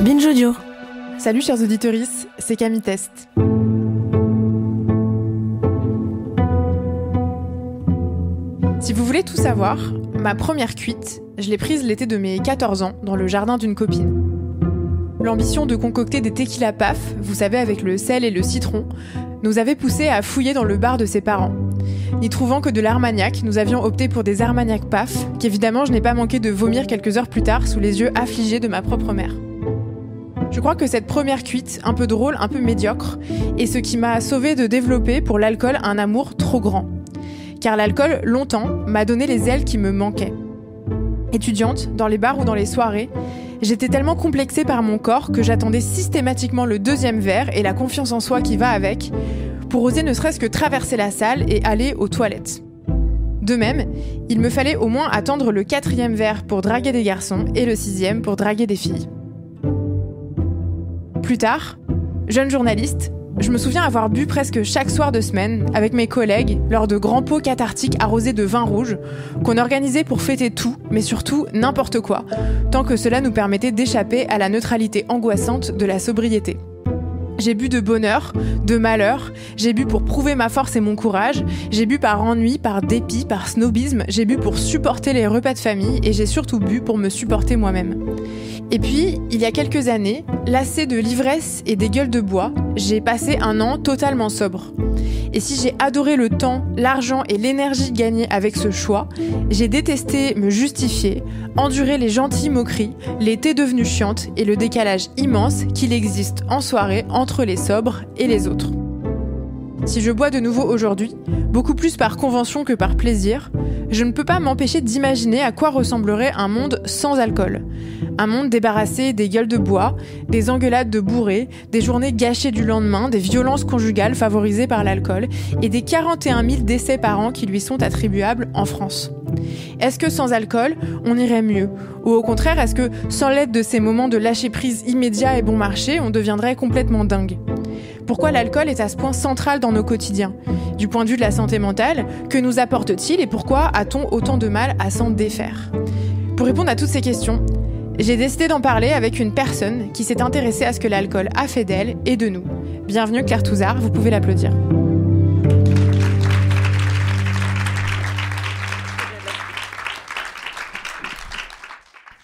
Binjo Dio! Salut chers auditeurs, c'est Camille Test. Si vous voulez tout savoir, ma première cuite, je l'ai prise l'été de mes 14 ans dans le jardin d'une copine. L'ambition de concocter des tequila paf, vous savez avec le sel et le citron, nous avait poussé à fouiller dans le bar de ses parents. N'y trouvant que de l'armagnac, nous avions opté pour des armagnac paf, qu'évidemment je n'ai pas manqué de vomir quelques heures plus tard sous les yeux affligés de ma propre mère. Je crois que cette première cuite, un peu drôle, un peu médiocre, est ce qui m'a sauvé de développer pour l'alcool un amour trop grand. Car l'alcool, longtemps, m'a donné les ailes qui me manquaient. Étudiante, dans les bars ou dans les soirées, j'étais tellement complexée par mon corps que j'attendais systématiquement le deuxième verre et la confiance en soi qui va avec pour oser ne serait-ce que traverser la salle et aller aux toilettes. De même, il me fallait au moins attendre le quatrième verre pour draguer des garçons et le sixième pour draguer des filles plus tard, jeune journaliste, je me souviens avoir bu presque chaque soir de semaine avec mes collègues lors de grands pots cathartiques arrosés de vin rouge qu'on organisait pour fêter tout, mais surtout n'importe quoi, tant que cela nous permettait d'échapper à la neutralité angoissante de la sobriété. J'ai bu de bonheur, de malheur, j'ai bu pour prouver ma force et mon courage, j'ai bu par ennui, par dépit, par snobisme, j'ai bu pour supporter les repas de famille et j'ai surtout bu pour me supporter moi-même. Et puis, il y a quelques années, lassé de l'ivresse et des gueules de bois, j'ai passé un an totalement sobre. Et si j'ai adoré le temps, l'argent et l'énergie gagnés avec ce choix, j'ai détesté me justifier, endurer les gentilles moqueries, l'été devenu chiante et le décalage immense qu'il existe en soirée entre les sobres et les autres. Si je bois de nouveau aujourd'hui, beaucoup plus par convention que par plaisir, je ne peux pas m'empêcher d'imaginer à quoi ressemblerait un monde sans alcool. Un monde débarrassé des gueules de bois, des engueulades de bourrés, des journées gâchées du lendemain, des violences conjugales favorisées par l'alcool et des 41 000 décès par an qui lui sont attribuables en France. Est-ce que sans alcool, on irait mieux Ou au contraire, est-ce que sans l'aide de ces moments de lâcher prise immédiat et bon marché, on deviendrait complètement dingue pourquoi l'alcool est à ce point central dans nos quotidiens Du point de vue de la santé mentale, que nous apporte-t-il et pourquoi a-t-on autant de mal à s'en défaire Pour répondre à toutes ces questions, j'ai décidé d'en parler avec une personne qui s'est intéressée à ce que l'alcool a fait d'elle et de nous. Bienvenue Claire Touzard, vous pouvez l'applaudir.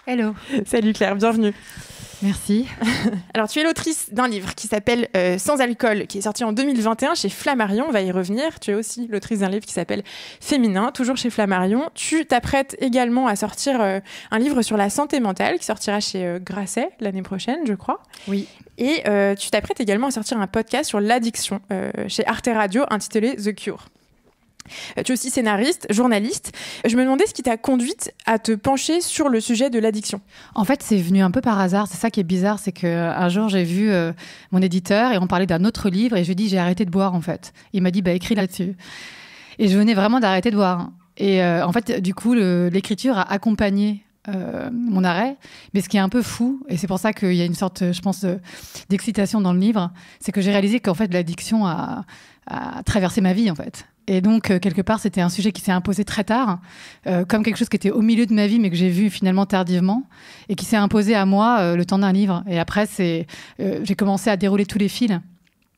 Hello. Salut Claire, bienvenue. Merci. Alors, tu es l'autrice d'un livre qui s'appelle euh, Sans alcool, qui est sorti en 2021 chez Flammarion. On va y revenir. Tu es aussi l'autrice d'un livre qui s'appelle Féminin, toujours chez Flammarion. Tu t'apprêtes également à sortir euh, un livre sur la santé mentale qui sortira chez euh, Grasset l'année prochaine, je crois. Oui. Et tu t'apprêtes également à sortir un podcast sur l'addiction chez Arte Radio intitulé The Cure. Euh, tu es aussi scénariste, journaliste. Je me demandais ce qui t'a conduite à te pencher sur le sujet de l'addiction. En fait, c'est venu un peu par hasard. C'est ça qui est bizarre, c'est que euh, un jour j'ai vu euh, mon éditeur et on parlait d'un autre livre et je lui dis j'ai arrêté de boire en fait. Il m'a dit bah écris là-dessus. Et je venais vraiment d'arrêter de boire. Et en fait, du coup, l'écriture a accompagné mon arrêt. Mais ce qui est un peu fou, et c'est pour ça qu'il y a une sorte, je pense, d'excitation dans le livre, c'est que j'ai réalisé qu'en fait, l'addiction a traversé ma vie, en fait. Et donc, euh, quelque part, c'était un sujet qui s'est imposé très tard, euh, comme quelque chose qui était au milieu de ma vie, mais que j'ai vu finalement tardivement, et qui s'est imposé à moi euh, le temps d'un livre. Et après, c'est, j'ai commencé à dérouler tous les fils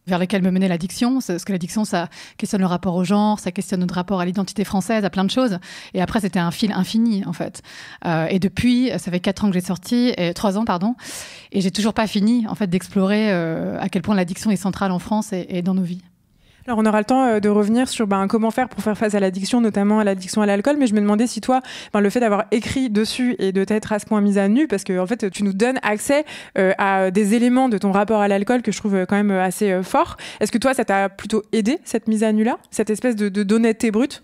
vers lesquels me menait l'addiction, parce que l'addiction, ça questionne le rapport au genre, ça questionne notre rapport à l'identité française, à plein de choses. Et après, c'était un fil infini, en fait. et depuis, ça fait quatre ans que j'ai sorti, trois ans, pardon, et j'ai toujours pas fini, en fait, d'explorer à quel point l'addiction est centrale en France et dans nos vies. Alors on aura le temps euh, de revenir sur ben, comment faire pour faire face à l'addiction, notamment à l'addiction à l'alcool, mais je me demandais si toi, ben, le fait d'avoir écrit dessus et de t'être à ce point mise à nu, parce que en fait tu nous donnes accès euh, à des éléments de ton rapport à l'alcool que je trouve euh, quand même assez fort, est-ce que toi ça t'a plutôt aidé cette mise à nu-là, cette espèce de d'honnêteté brute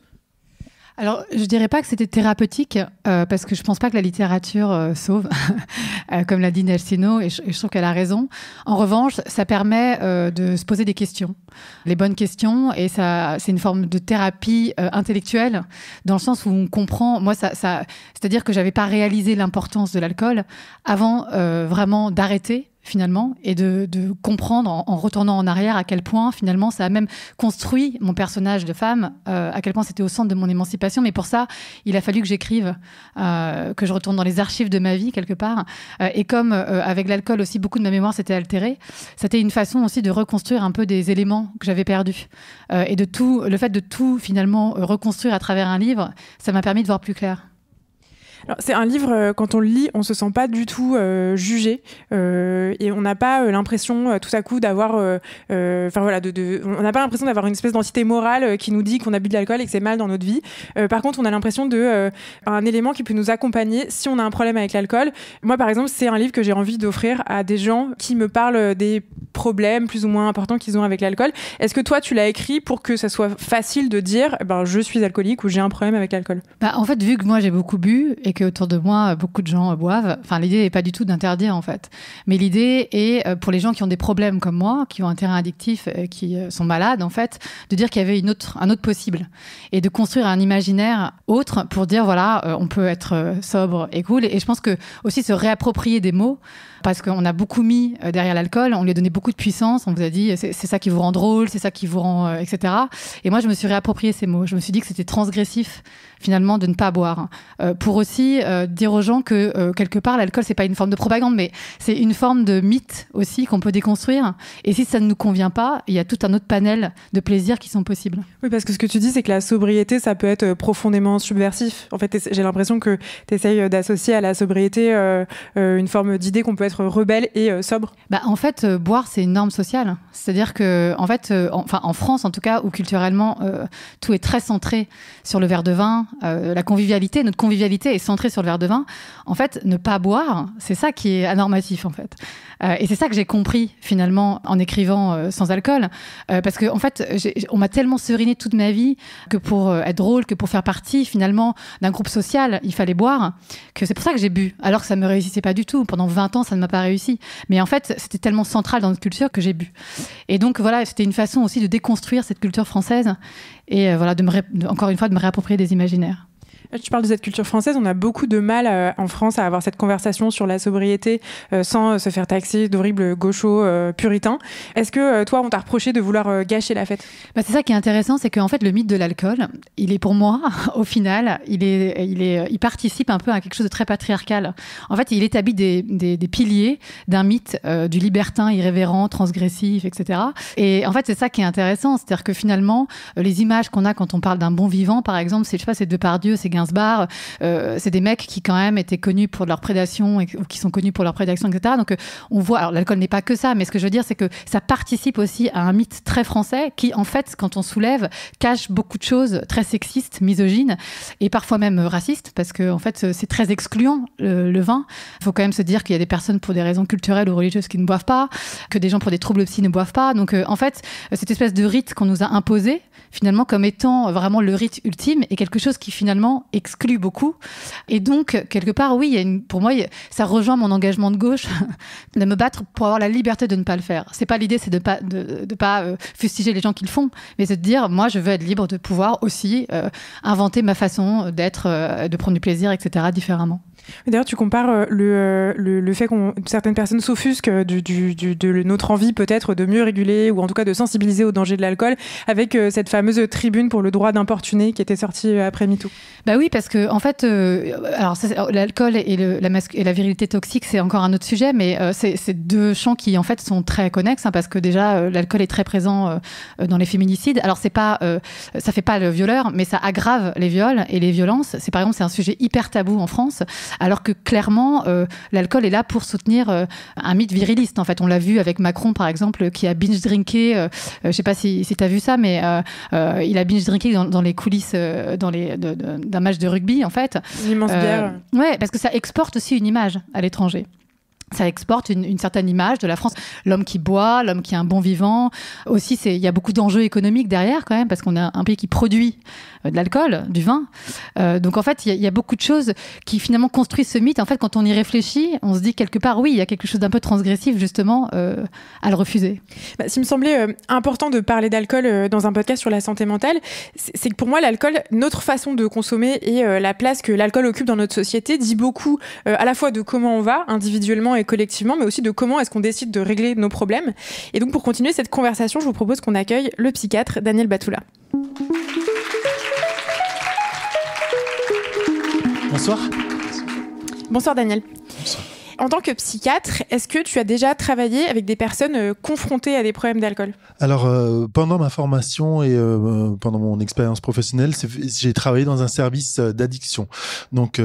alors, je dirais pas que c'était thérapeutique, euh, parce que je pense pas que la littérature euh, sauve, euh, comme l'a dit Nelsino, et je, trouve qu'elle a raison. En revanche, ça permet de se poser des questions, les bonnes questions, et ça, c'est une forme de thérapie intellectuelle, dans le sens où on comprend. Moi, ça c'est-à-dire que j'avais pas réalisé l'importance de l'alcool avant vraiment d'arrêter finalement, et de, comprendre en, retournant en arrière à quel point finalement ça a même construit mon personnage de femme, euh, à quel point c'était au centre de mon émancipation. Mais pour ça, il a fallu que j'écrive, euh, que je retourne dans les archives de ma vie quelque part. Euh, et comme avec l'alcool aussi, beaucoup de ma mémoire s'était altérée, c'était une façon aussi de reconstruire un peu des éléments que j'avais perdus. et de tout, le fait de tout finalement reconstruire à travers un livre, ça m'a permis de voir plus clair. C'est un livre, euh, quand on le lit, on se sent pas du tout euh, jugé euh, et on n'a pas l'impression tout à coup d'avoir, enfin voilà, on n'a pas l'impression d'avoir une espèce d'entité morale qui nous dit qu'on a bu de l'alcool et que c'est mal dans notre vie. par contre, on a l'impression de un élément qui peut nous accompagner si on a un problème avec l'alcool. Moi, par exemple, c'est un livre que j'ai envie d'offrir à des gens qui me parlent des problèmes plus ou moins importants qu'ils ont avec l'alcool. Est-ce que toi, tu l'as écrit pour que ça soit facile de dire, eh ben, je suis alcoolique ou j'ai un problème avec l'alcool bah, En fait, vu que moi j'ai beaucoup bu que autour de moi, beaucoup de gens boivent. Enfin, l'idée n'est pas du tout d'interdire, en fait. Mais l'idée est, euh, pour les gens qui ont des problèmes comme moi, qui ont un terrain addictif, euh, qui euh, sont malades, en fait, de dire qu'il y avait une autre, un autre possible et de construire un imaginaire autre pour dire, voilà, on peut être sobre et cool. Et je pense que aussi se réapproprier des mots, parce qu'on a beaucoup mis euh, derrière l'alcool, on lui a donné beaucoup de puissance, on vous a dit c'est ça qui vous rend drôle, c'est ça qui vous rend, euh, etc. Et moi, je me suis réapproprié ces mots. Je me suis dit que c'était transgressif finalement de ne pas boire. Euh, pour aussi dire aux gens que quelque part, l'alcool, c'est pas une forme de propagande, mais c'est une forme de mythe aussi qu'on peut déconstruire. Et si ça ne nous convient pas, il y a tout un autre panel de plaisirs qui sont possibles. Oui, parce que ce que tu dis, c'est que la sobriété, ça peut être profondément subversif. En fait, j'ai l'impression que tu essayes d'associer à la sobriété une forme d'idée qu'on peut être rebelles rebelle et euh, sobre bah, En fait, euh, boire, c'est une norme sociale. C'est-à-dire que, en fait, euh, en, France, en tout cas, où culturellement, tout est très centré sur le verre de vin, la convivialité, notre convivialité est centrée sur le verre de vin. En fait, ne pas boire, c'est ça qui est anormatif, en fait. Euh, et c'est ça que j'ai compris finalement en écrivant euh, sans alcool, euh, parce que en fait, on m'a tellement seriné toute ma vie que pour être drôle, que pour faire partie finalement d'un groupe social, il fallait boire. Que c'est pour ça que j'ai bu, alors que ça ne me réussissait pas du tout. Pendant 20 ans, ça ne m'a pas réussi. Mais en fait, c'était tellement central dans notre culture que j'ai bu. Et donc voilà, c'était une façon aussi de déconstruire cette culture française et voilà de encore une fois de me réapproprier des imaginaires. Ah, tu parles de cette culture française. On a beaucoup de mal euh, en France à avoir cette conversation sur la sobriété euh, sans euh, se faire taxer d'horribles gauchos puritains. Est-ce que toi, on t'a reproché de vouloir gâcher la fête bah, C'est ça qui est intéressant, c'est qu'en fait, le mythe de l'alcool, il est pour moi, au final, il, est, il, est, il participe un peu à quelque chose de très patriarcal. En fait, il établit des, des, piliers d'un mythe du libertin irrévérent, transgressif, etc. Et en fait, c'est ça qui est intéressant. C'est-à-dire que finalement, les images qu'on a quand on parle d'un bon vivant, par exemple, c'est, je sais pas, c'est Depardieu, c'est bar euh, c'est des mecs qui quand même étaient connus pour leur prédation et, ou qui sont connus pour leur prédation, etc. Donc euh, on voit, alors l'alcool n'est pas que ça, mais ce que je veux dire, c'est que ça participe aussi à un mythe très français qui, en fait, quand on soulève, cache beaucoup de choses très sexistes, misogynes et parfois même racistes, parce que en fait, c'est très excluant le, vin. Il faut quand même se dire qu'il y a des personnes pour des raisons culturelles ou religieuses qui ne boivent pas, que des gens pour des troubles psy ne boivent pas. Donc euh, en fait, cette espèce de rite qu'on nous a imposé, finalement, comme étant vraiment le rite ultime, est quelque chose qui finalement exclut beaucoup. Et donc, quelque part, oui, il pour moi, ça rejoint mon engagement de gauche de me battre pour avoir la liberté de ne pas le faire. C'est pas l'idée, c'est de pas, de, pas euh, fustiger les gens qui le font, mais c'est de dire, moi, je veux être libre de pouvoir aussi euh, inventer ma façon d'être, euh, de prendre du plaisir, etc., différemment. D'ailleurs, tu compares euh, euh, le, le, fait que certaines personnes s'offusquent euh, de notre envie peut-être de mieux réguler ou en tout cas de sensibiliser au danger de l'alcool avec cette fameuse tribune pour le droit d'importuner qui était sortie après MeToo. Bah oui, parce que en fait, alors l'alcool et, la la virilité toxique, c'est encore un autre sujet, mais c'est deux champs qui en fait sont très connexes hein, parce que déjà l'alcool est très présent dans les féminicides. Alors c'est pas, ça fait pas le violeur, mais ça aggrave les viols et les violences. C'est par exemple c'est un sujet hyper tabou en France alors que clairement, euh, l'alcool est là pour soutenir euh, un mythe viriliste. En fait, on l'a vu avec Macron, par exemple, qui a binge drinké. Je euh, je sais pas si, tu as vu ça, mais il a binge drinké dans, les coulisses d'un match de rugby, en fait. Une immense bière. Ouais, parce que ça exporte aussi une image à l'étranger ça exporte une, certaine image de la France. L'homme qui boit, l'homme qui est un bon vivant. Aussi, il y a beaucoup d'enjeux économiques derrière quand même, parce qu'on a un pays qui produit euh, de l'alcool, du vin. Euh, donc en fait, il y, a beaucoup de choses qui finalement construisent ce mythe. En fait, quand on y réfléchit, on se dit quelque part, oui, il y a quelque chose d'un peu transgressif justement euh, à le refuser. Bah, S'il me semblait important de parler d'alcool dans un podcast sur la santé mentale, c'est que pour moi, l'alcool, notre façon de consommer et la place que l'alcool occupe dans notre société dit beaucoup à la fois de comment on va individuellement et collectivement, mais aussi de comment est-ce qu'on décide de régler nos problèmes. Et donc pour continuer cette conversation, je vous propose qu'on accueille le psychiatre Daniel Batoula. Bonsoir. Bonsoir Daniel en tant que psychiatre, est-ce que tu as déjà travaillé avec des personnes euh, confrontées à des problèmes d'alcool Alors, euh, pendant ma formation et euh, pendant mon expérience professionnelle, j'ai travaillé dans un service d'addiction. Donc,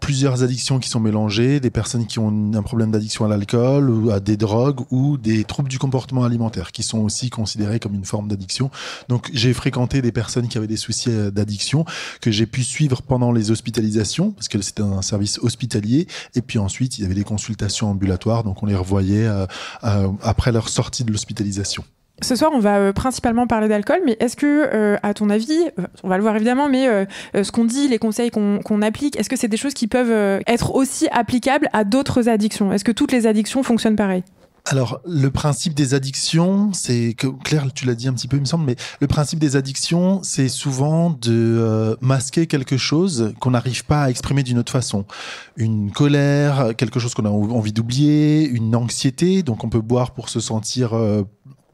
plusieurs addictions qui sont mélangées, des personnes qui ont un problème d'addiction à l'alcool ou à des drogues ou des troubles du comportement alimentaire qui sont aussi considérés comme une forme d'addiction. Donc, j'ai fréquenté des personnes qui avaient des soucis d'addiction que j'ai pu suivre pendant les hospitalisations parce que c'était un service hospitalier et puis ensuite, il y avait des consultations consultations ambulatoires, donc on les revoyait euh, euh, après leur sortie de l'hospitalisation. Ce soir, on va euh, principalement parler d'alcool, mais est-ce que, à ton avis, on va le voir évidemment, mais ce qu'on dit, les conseils qu'on applique, est-ce que c'est des choses qui peuvent être aussi applicables à d'autres addictions Est-ce que toutes les addictions fonctionnent pareil alors, le principe des addictions, c'est que Claire, tu l'as dit un petit peu, il me semble, mais le principe des addictions, c'est souvent de euh, masquer quelque chose qu'on n'arrive pas à exprimer d'une autre façon. Une colère, quelque chose qu'on a envie d'oublier, une anxiété, donc on peut boire pour se sentir euh,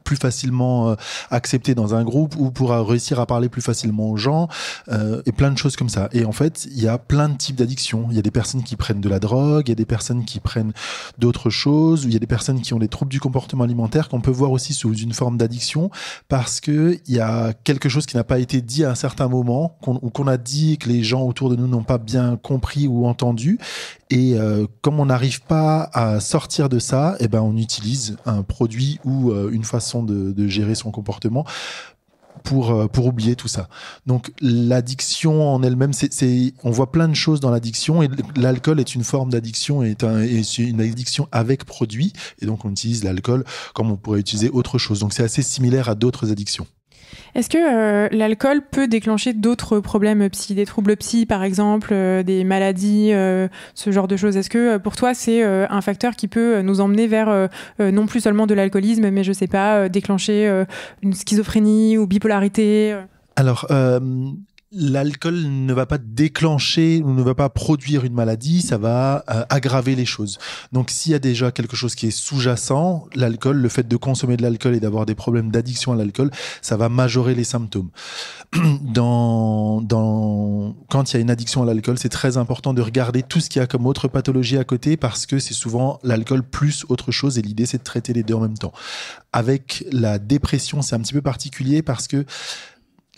plus facilement euh, accepté dans un groupe ou pour réussir à parler plus facilement aux gens euh, et plein de choses comme ça. Et en fait, il y a plein de types d'addictions. Il y a des personnes qui prennent de la drogue, il y a des personnes qui prennent d'autres choses, il y a des personnes qui ont des troubles du comportement alimentaire qu'on peut voir aussi sous une forme d'addiction parce que il y a quelque chose qui n'a pas été dit à un certain moment ou qu'on a dit que les gens autour de nous n'ont pas bien compris ou entendu et euh, comme on n'arrive pas à sortir de ça, eh ben on utilise un produit ou euh, une façon de, gérer son comportement pour, euh, pour oublier tout ça. Donc l'addiction en elle-même, c'est, on voit plein de choses dans l'addiction et l'alcool est une forme d'addiction et, une addiction avec produit. Et donc on utilise l'alcool comme on pourrait utiliser autre chose. Donc c'est assez similaire à d'autres addictions. Est-ce que euh, l'alcool peut déclencher d'autres problèmes psy, des troubles psy par exemple, euh, des maladies, euh, ce genre de choses Est-ce que pour toi c'est un facteur qui peut nous emmener vers non plus seulement de l'alcoolisme, mais je sais pas, déclencher une schizophrénie ou bipolarité alors, l'alcool ne va pas déclencher ou ne va pas produire une maladie, ça va euh, aggraver les choses. Donc s'il y a déjà quelque chose qui est sous-jacent, l'alcool, le fait de consommer de l'alcool et d'avoir des problèmes d'addiction à l'alcool, ça va majorer les symptômes. Dans, dans, quand il y a une addiction à l'alcool, c'est très important de regarder tout ce qu'il y a comme autre pathologie à côté parce que c'est souvent l'alcool plus autre chose et l'idée c'est de traiter les deux en même temps. Avec la dépression, c'est un petit peu particulier parce que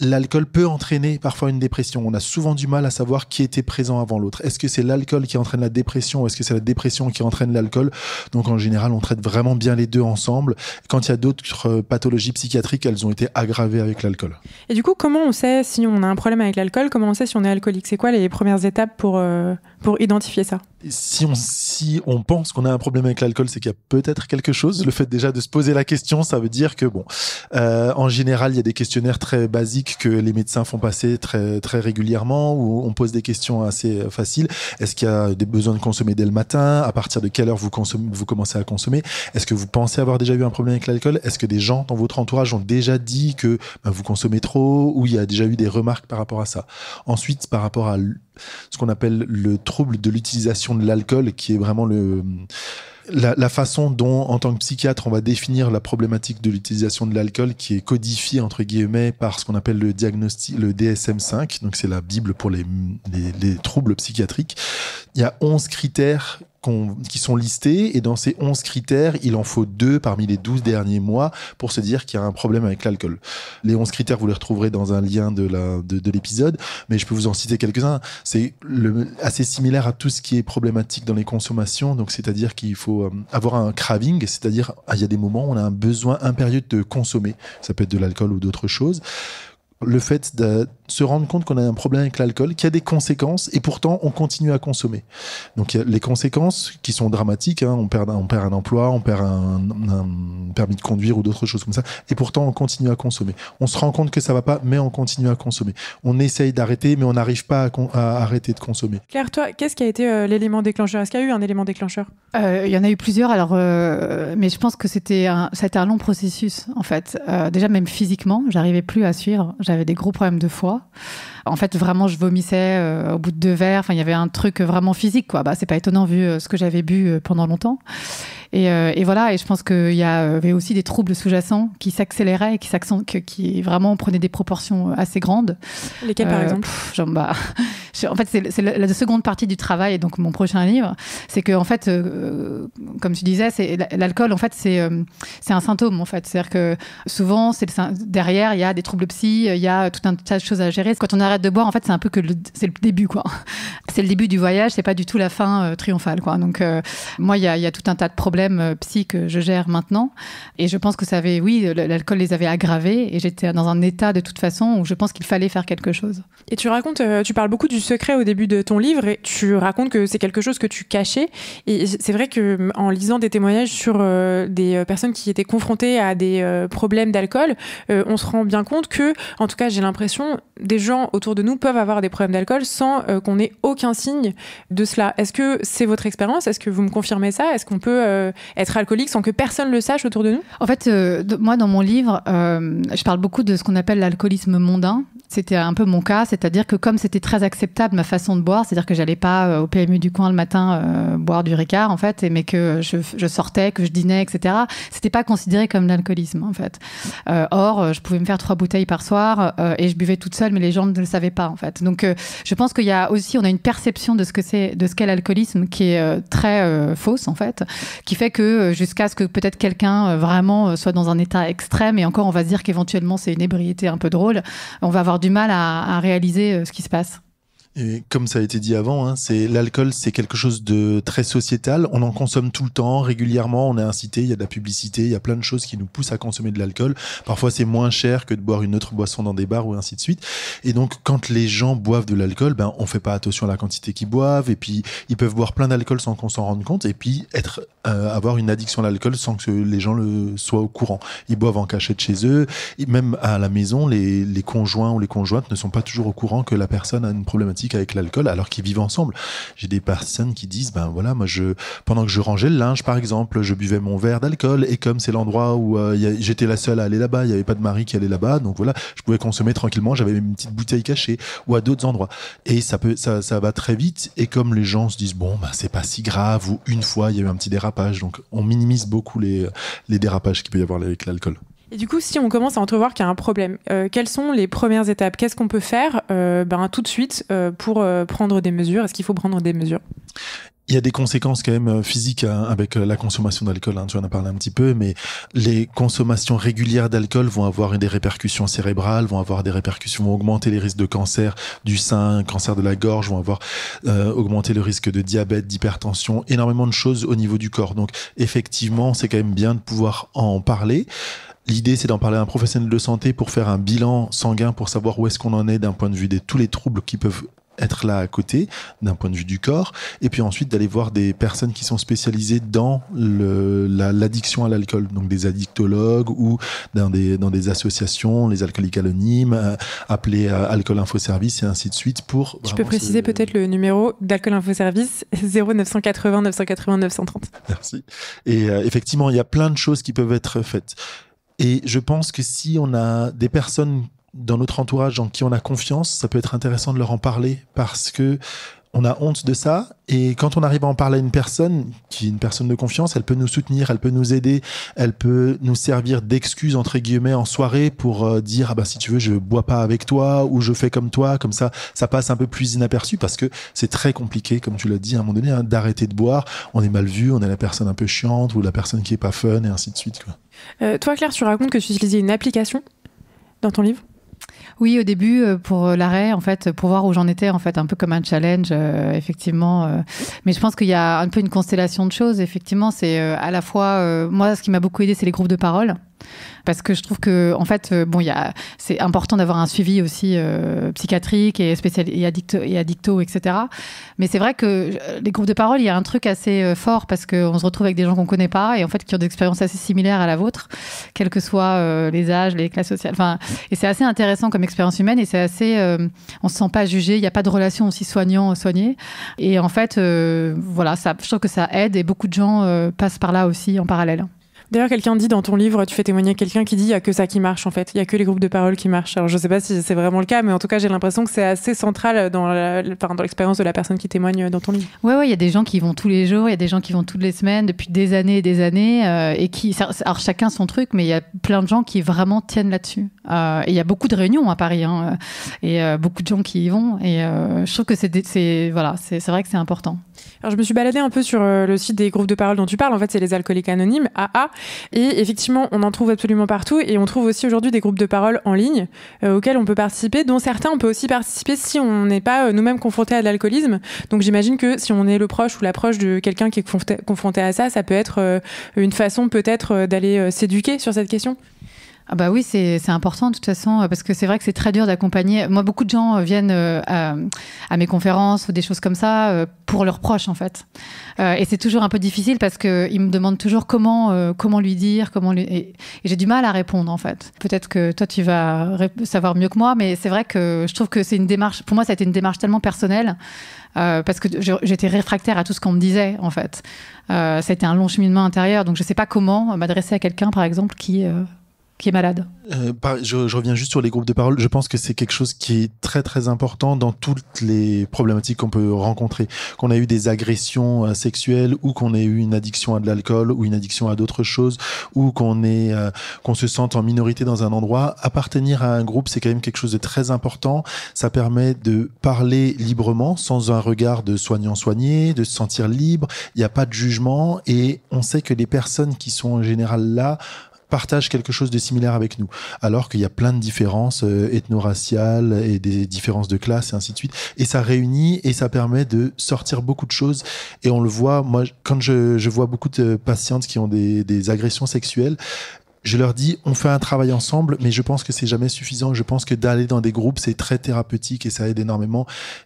l'alcool peut entraîner parfois une dépression. On a souvent du mal à savoir qui était présent avant l'autre. Est-ce que c'est l'alcool qui entraîne la dépression ou est-ce que c'est la dépression qui entraîne l'alcool Donc en général, on traite vraiment bien les deux ensemble. Quand il y a d'autres euh, pathologies psychiatriques, elles ont été aggravées avec l'alcool. Et du coup, comment on sait si on a un problème avec l'alcool Comment on sait si on est alcoolique C'est quoi les premières étapes pour... Euh, pour identifier ça si on, si on pense qu'on a un problème avec l'alcool, c'est qu'il y a peut-être quelque chose. Le fait déjà de se poser la question, ça veut dire que bon, euh, en général, il y a des questionnaires très basiques que les médecins font passer très très régulièrement, où on pose des questions assez euh, faciles. Est-ce qu'il y a des besoins de consommer dès le matin À partir de quelle heure vous consommez, vous commencez à consommer Est-ce que vous pensez avoir déjà eu un problème avec l'alcool Est-ce que des gens dans votre entourage ont déjà dit que ben, vous consommez trop ou il y a déjà eu des remarques par rapport à ça Ensuite, par rapport à ce qu'on appelle le trouble de l'utilisation de l'alcool, qui est vraiment le, la, façon dont, en tant que psychiatre, on va définir la problématique de l'utilisation de l'alcool, qui est codifiée entre guillemets par ce qu'on appelle le diagnostic, le DSM-5. Donc c'est la bible pour les, les troubles psychiatriques. Il y a 11 critères qui sont listés et dans ces 11 critères, il en faut deux parmi les 12 derniers mois pour se dire qu'il y a un problème avec l'alcool. Les 11 critères, vous les retrouverez dans un lien de l'épisode, de, mais je peux vous en citer quelques-uns. C'est assez similaire à tout ce qui est problématique dans les consommations, donc c'est-à-dire qu'il faut euh, avoir un craving, c'est-à-dire ah, il y a des moments où on a un besoin impérieux de consommer, ça peut être de l'alcool ou d'autres choses le fait de se rendre compte qu'on a un problème avec l'alcool, qu'il y a des conséquences, et pourtant on continue à consommer. Donc les conséquences qui sont dramatiques, hein. on, perd, on perd un emploi, on perd un, permis de conduire ou d'autres choses comme ça, et pourtant on continue à consommer. On se rend compte que ça va pas, mais on continue à consommer. On essaye d'arrêter, mais on n'arrive pas à, arrêter de consommer. Claire, toi, qu'est-ce qui a été euh, l'élément déclencheur Est-ce qu'il y a eu un élément déclencheur euh, Il y en a eu plusieurs, alors, euh, mais je pense que c'était un, ça un long processus en fait. déjà même physiquement, j'arrivais plus à suivre j'avais des gros problèmes de foie. En fait, vraiment, je vomissais euh, au bout de deux verres. Enfin, il y avait un truc vraiment physique, quoi. Bah, c'est pas étonnant vu euh, ce que j'avais bu euh, pendant longtemps. Et, euh, et voilà, et je pense qu'il euh, y avait aussi des troubles sous-jacents qui s'accéléraient, qui, qui vraiment prenaient des proportions euh, assez grandes. Lesquels, par exemple bah, En fait, c'est la seconde partie du travail, donc mon prochain livre, c'est que, en fait, comme tu disais, l'alcool, en fait, c'est un symptôme, en fait. C'est-à-dire que souvent, c'est derrière, il y a des troubles psy, il y a tout un tas de choses à gérer. Quand on arrête de boire, en fait, c'est un peu que c'est le début, quoi. C'est le début du voyage, c'est pas du tout la fin triomphale, quoi. Donc, moi, il y, il y a tout un tas de problèmes euh, psy que je gère maintenant. Et je pense que ça avait, oui, l'alcool les avait aggravés. Et j'étais dans un état de toute façon où je pense qu'il fallait faire quelque chose. Et tu racontes, euh, tu parles beaucoup du secret au début de ton livre. Et tu racontes que c'est quelque chose que tu cachais. Et c'est vrai que en lisant des témoignages sur euh, des personnes qui étaient confrontées à des problèmes d'alcool, on se rend bien compte que, en tout cas, j'ai l'impression, des gens autour de nous peuvent avoir des problèmes d'alcool sans qu'on ait aucun signe de cela. Est-ce que c'est votre expérience Est-ce que vous me confirmez ça Est-ce qu'on peut être alcoolique sans que personne le sache autour de nous En fait, euh, moi, dans mon livre, euh, je parle beaucoup de ce qu'on appelle l'alcoolisme mondain. C'était un peu mon cas, c'est-à-dire que comme c'était très acceptable ma façon de boire, c'est-à-dire que j'allais pas euh, au PMU du coin le matin boire du Ricard, en fait, mais que je, sortais, que je dînais, etc. C'était pas considéré comme l'alcoolisme, en fait. or, je pouvais me faire trois bouteilles par soir et je buvais toute seule, mais les gens ne le savaient pas, en fait. Donc, je pense qu'il y a aussi, on a une perception de ce que c'est, de qu'est l'alcoolisme qui est très fausse en fait, qui fait fait que euh, jusqu'à ce que peut-être quelqu'un euh, vraiment euh, soit dans un état extrême, et encore on va se dire qu'éventuellement c'est une ébriété un peu drôle, on va avoir du mal à, à réaliser ce qui se passe comme ça a été dit avant, hein, c'est l'alcool, c'est quelque chose de très sociétal. On en consomme tout le temps, régulièrement. On est incité. Il y a de la publicité, il y a plein de choses qui nous poussent à consommer de l'alcool. Parfois, c'est moins cher que de boire une autre boisson dans des bars ou ainsi de suite. Et donc, quand les gens boivent de l'alcool, ben on fait pas attention à la quantité qu'ils boivent. Et puis, ils peuvent boire plein d'alcool sans qu'on s'en rende compte. Et puis, être euh, avoir une addiction à l'alcool sans que les gens le soient au courant. Ils boivent en cachette chez eux. même à la maison, les conjoints ou les conjointes ne sont pas toujours au courant que la personne a une problématique avec l'alcool alors qu'ils vivent ensemble. J'ai des personnes qui disent ben voilà, moi je pendant que je rangeais le linge par exemple, je buvais mon verre d'alcool et comme c'est l'endroit où euh, j'étais la seule à aller là-bas, il n'y avait pas de mari qui allait là-bas, donc voilà, je pouvais consommer tranquillement, j'avais une petite bouteille cachée ou à d'autres endroits. Et ça peut ça, va très vite et comme les gens se disent bon ben c'est pas si grave ou une fois il y a eu un petit dérapage, donc on minimise beaucoup les les dérapages qu'il peut y avoir avec l'alcool. Et du coup, si on commence à entrevoir qu'il y a un problème, euh, quelles sont les premières étapes Qu'est-ce qu'on peut faire euh, ben, tout de suite euh, pour prendre des mesures Est-ce qu'il faut prendre des mesures il y a des conséquences quand même physiques hein, avec la consommation d'alcool. Hein, tu en as parlé un petit peu, mais les consommations régulières d'alcool vont avoir des répercussions cérébrales, vont avoir des répercussions, vont augmenter les risques de cancer du sein, cancer de la gorge, vont avoir augmenté le risque de diabète, d'hypertension, énormément de choses au niveau du corps. Donc effectivement, c'est quand même bien de pouvoir en parler. L'idée, c'est d'en parler à un professionnel de santé pour faire un bilan sanguin, pour savoir où est-ce qu'on en est d'un point de vue de tous les troubles qui peuvent être là à côté d'un point de vue du corps et puis ensuite d'aller voir des personnes qui sont spécialisées dans l'addiction à l'alcool donc des addictologues ou dans des, dans des associations les alcooliques anonymes euh, appelés euh, alcool info service et ainsi de suite pour tu peux préciser peut-être le numéro d'alcool info service 0980 980 930 merci et euh, effectivement il y a plein de choses qui peuvent être faites et je pense que si on a des personnes dans notre entourage en qui on a confiance, ça peut être intéressant de leur en parler parce que on a honte de ça. Et quand on arrive à en parler à une personne qui est une personne de confiance, elle peut nous soutenir, elle peut nous aider, elle peut nous servir d'excuse entre guillemets en soirée pour euh, dire ah ben si tu veux je bois pas avec toi ou je fais comme toi, comme ça ça passe un peu plus inaperçu parce que c'est très compliqué comme tu l'as dit à un moment donné hein, d'arrêter de boire. On est mal vu, on est la personne un peu chiante ou la personne qui est pas fun et ainsi de suite euh, toi Claire, tu racontes que tu utilisais une application dans ton livre. Oui, au début, euh, pour euh, l'arrêt, en fait, pour voir où j'en étais, en fait, un peu comme un challenge, euh, effectivement. Mais je pense qu'il y a un peu une constellation de choses, effectivement. C'est à la fois, moi, ce qui m'a beaucoup aidé, c'est les groupes de parole. Parce que je trouve que, en fait, euh, bon, c'est important d'avoir un suivi aussi euh, psychiatrique et, spécial, et, addicto, et addicto, etc. Mais c'est vrai que euh, les groupes de parole, il y a un truc assez fort parce qu'on se retrouve avec des gens qu'on ne connaît pas et en fait qui ont des expériences assez similaires à la vôtre, quels que soient les âges, les classes sociales. Enfin, et c'est assez intéressant comme expérience humaine et c'est assez. on ne se sent pas jugé, il n'y a pas de relation aussi soignant-soigné. Et en fait, voilà, ça, je trouve que ça aide et beaucoup de gens passent par là aussi en parallèle. D'ailleurs, quelqu'un dit dans ton livre, tu fais témoigner quelqu'un qui dit il n'y a que ça qui marche en fait, il n'y a que les groupes de parole qui marchent. Alors je ne sais pas si c'est vraiment le cas, mais en tout cas, j'ai l'impression que c'est assez central dans, dans l'expérience de la personne qui témoigne dans ton livre. Oui, il y a des gens qui vont tous les jours, il y a des gens qui vont toutes les semaines depuis des années et des années. Euh, et qui, alors chacun son truc, mais il y a plein de gens qui vraiment tiennent là-dessus. Euh, et il y a beaucoup de réunions à Paris hein, et euh, beaucoup de gens qui y vont. Et je trouve que c'est, voilà, c'est vrai que c'est important. Alors, je me suis baladée un peu sur euh, le site des groupes de parole dont tu parles. En fait, c'est les alcooliques anonymes, AA. Et effectivement, on en trouve absolument partout. Et on trouve aussi aujourd'hui des groupes de parole en ligne euh, auxquels on peut participer, dont certains, on peut aussi participer si on n'est pas euh, nous-mêmes confrontés à de l'alcoolisme. Donc, j'imagine que si on est le proche ou l'approche de quelqu'un qui est confronté, à ça, ça peut être une façon peut-être d'aller s'éduquer sur cette question. Ah bah oui, c'est important de toute façon, parce que c'est vrai que c'est très dur d'accompagner. Moi, beaucoup de gens euh, viennent euh, à, mes conférences ou des choses comme ça euh, pour leurs proches, en fait. et c'est toujours un peu difficile parce qu'ils me demandent toujours comment, comment lui dire, comment lui... Et, j'ai du mal à répondre, en fait. Peut-être que toi, tu vas savoir mieux que moi, mais c'est vrai que je trouve que c'est une démarche, pour moi, ça a été une démarche tellement personnelle. parce que j'étais réfractaire à tout ce qu'on me disait en fait. Euh, ça a été un long cheminement intérieur, donc je ne sais pas comment m'adresser à quelqu'un par exemple qui qui est malade. Euh, je, reviens juste sur les groupes de parole. Je pense que c'est quelque chose qui est très très important dans toutes les problématiques qu'on peut rencontrer. Qu'on a eu des agressions euh, sexuelles ou qu'on ait eu une addiction à de l'alcool ou une addiction à d'autres choses ou qu'on euh, qu'on se sente en minorité dans un endroit, appartenir à un groupe, c'est quand même quelque chose de très important. Ça permet de parler librement sans un regard de soignant soigné, de se sentir libre. Il n'y a pas de jugement et on sait que les personnes qui sont en général là partage quelque chose de similaire avec nous, alors qu'il y a plein de différences euh, ethno-raciales et des différences de classe et ainsi de suite. Et ça réunit et ça permet de sortir beaucoup de choses. Et on le voit, moi, quand je, je vois beaucoup de patientes qui ont des, des agressions sexuelles, je leur dis, on fait un travail ensemble, mais je pense que c'est jamais suffisant. Je pense que d'aller dans des groupes, c'est très thérapeutique et ça aide énormément.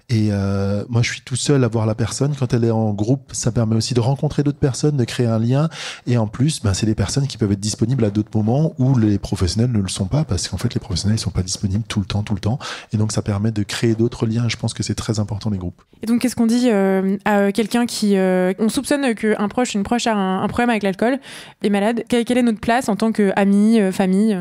Et euh, moi, je suis tout seul à voir la personne. Quand elle est en groupe, ça permet aussi de rencontrer d'autres personnes, de créer un lien. Et en plus, ben, c'est des personnes qui peuvent être disponibles à d'autres moments où les professionnels ne le sont pas, parce qu'en fait, les professionnels ne sont pas disponibles tout le temps, tout le temps. Et donc, ça permet de créer d'autres liens. Je pense que c'est très important, les groupes. Et donc, qu'est-ce qu'on dit euh, à euh, quelqu'un qui... on soupçonne qu'un proche, une proche a un problème avec l'alcool, est malade. Quelle est notre place en tant que euh, amis, euh, famille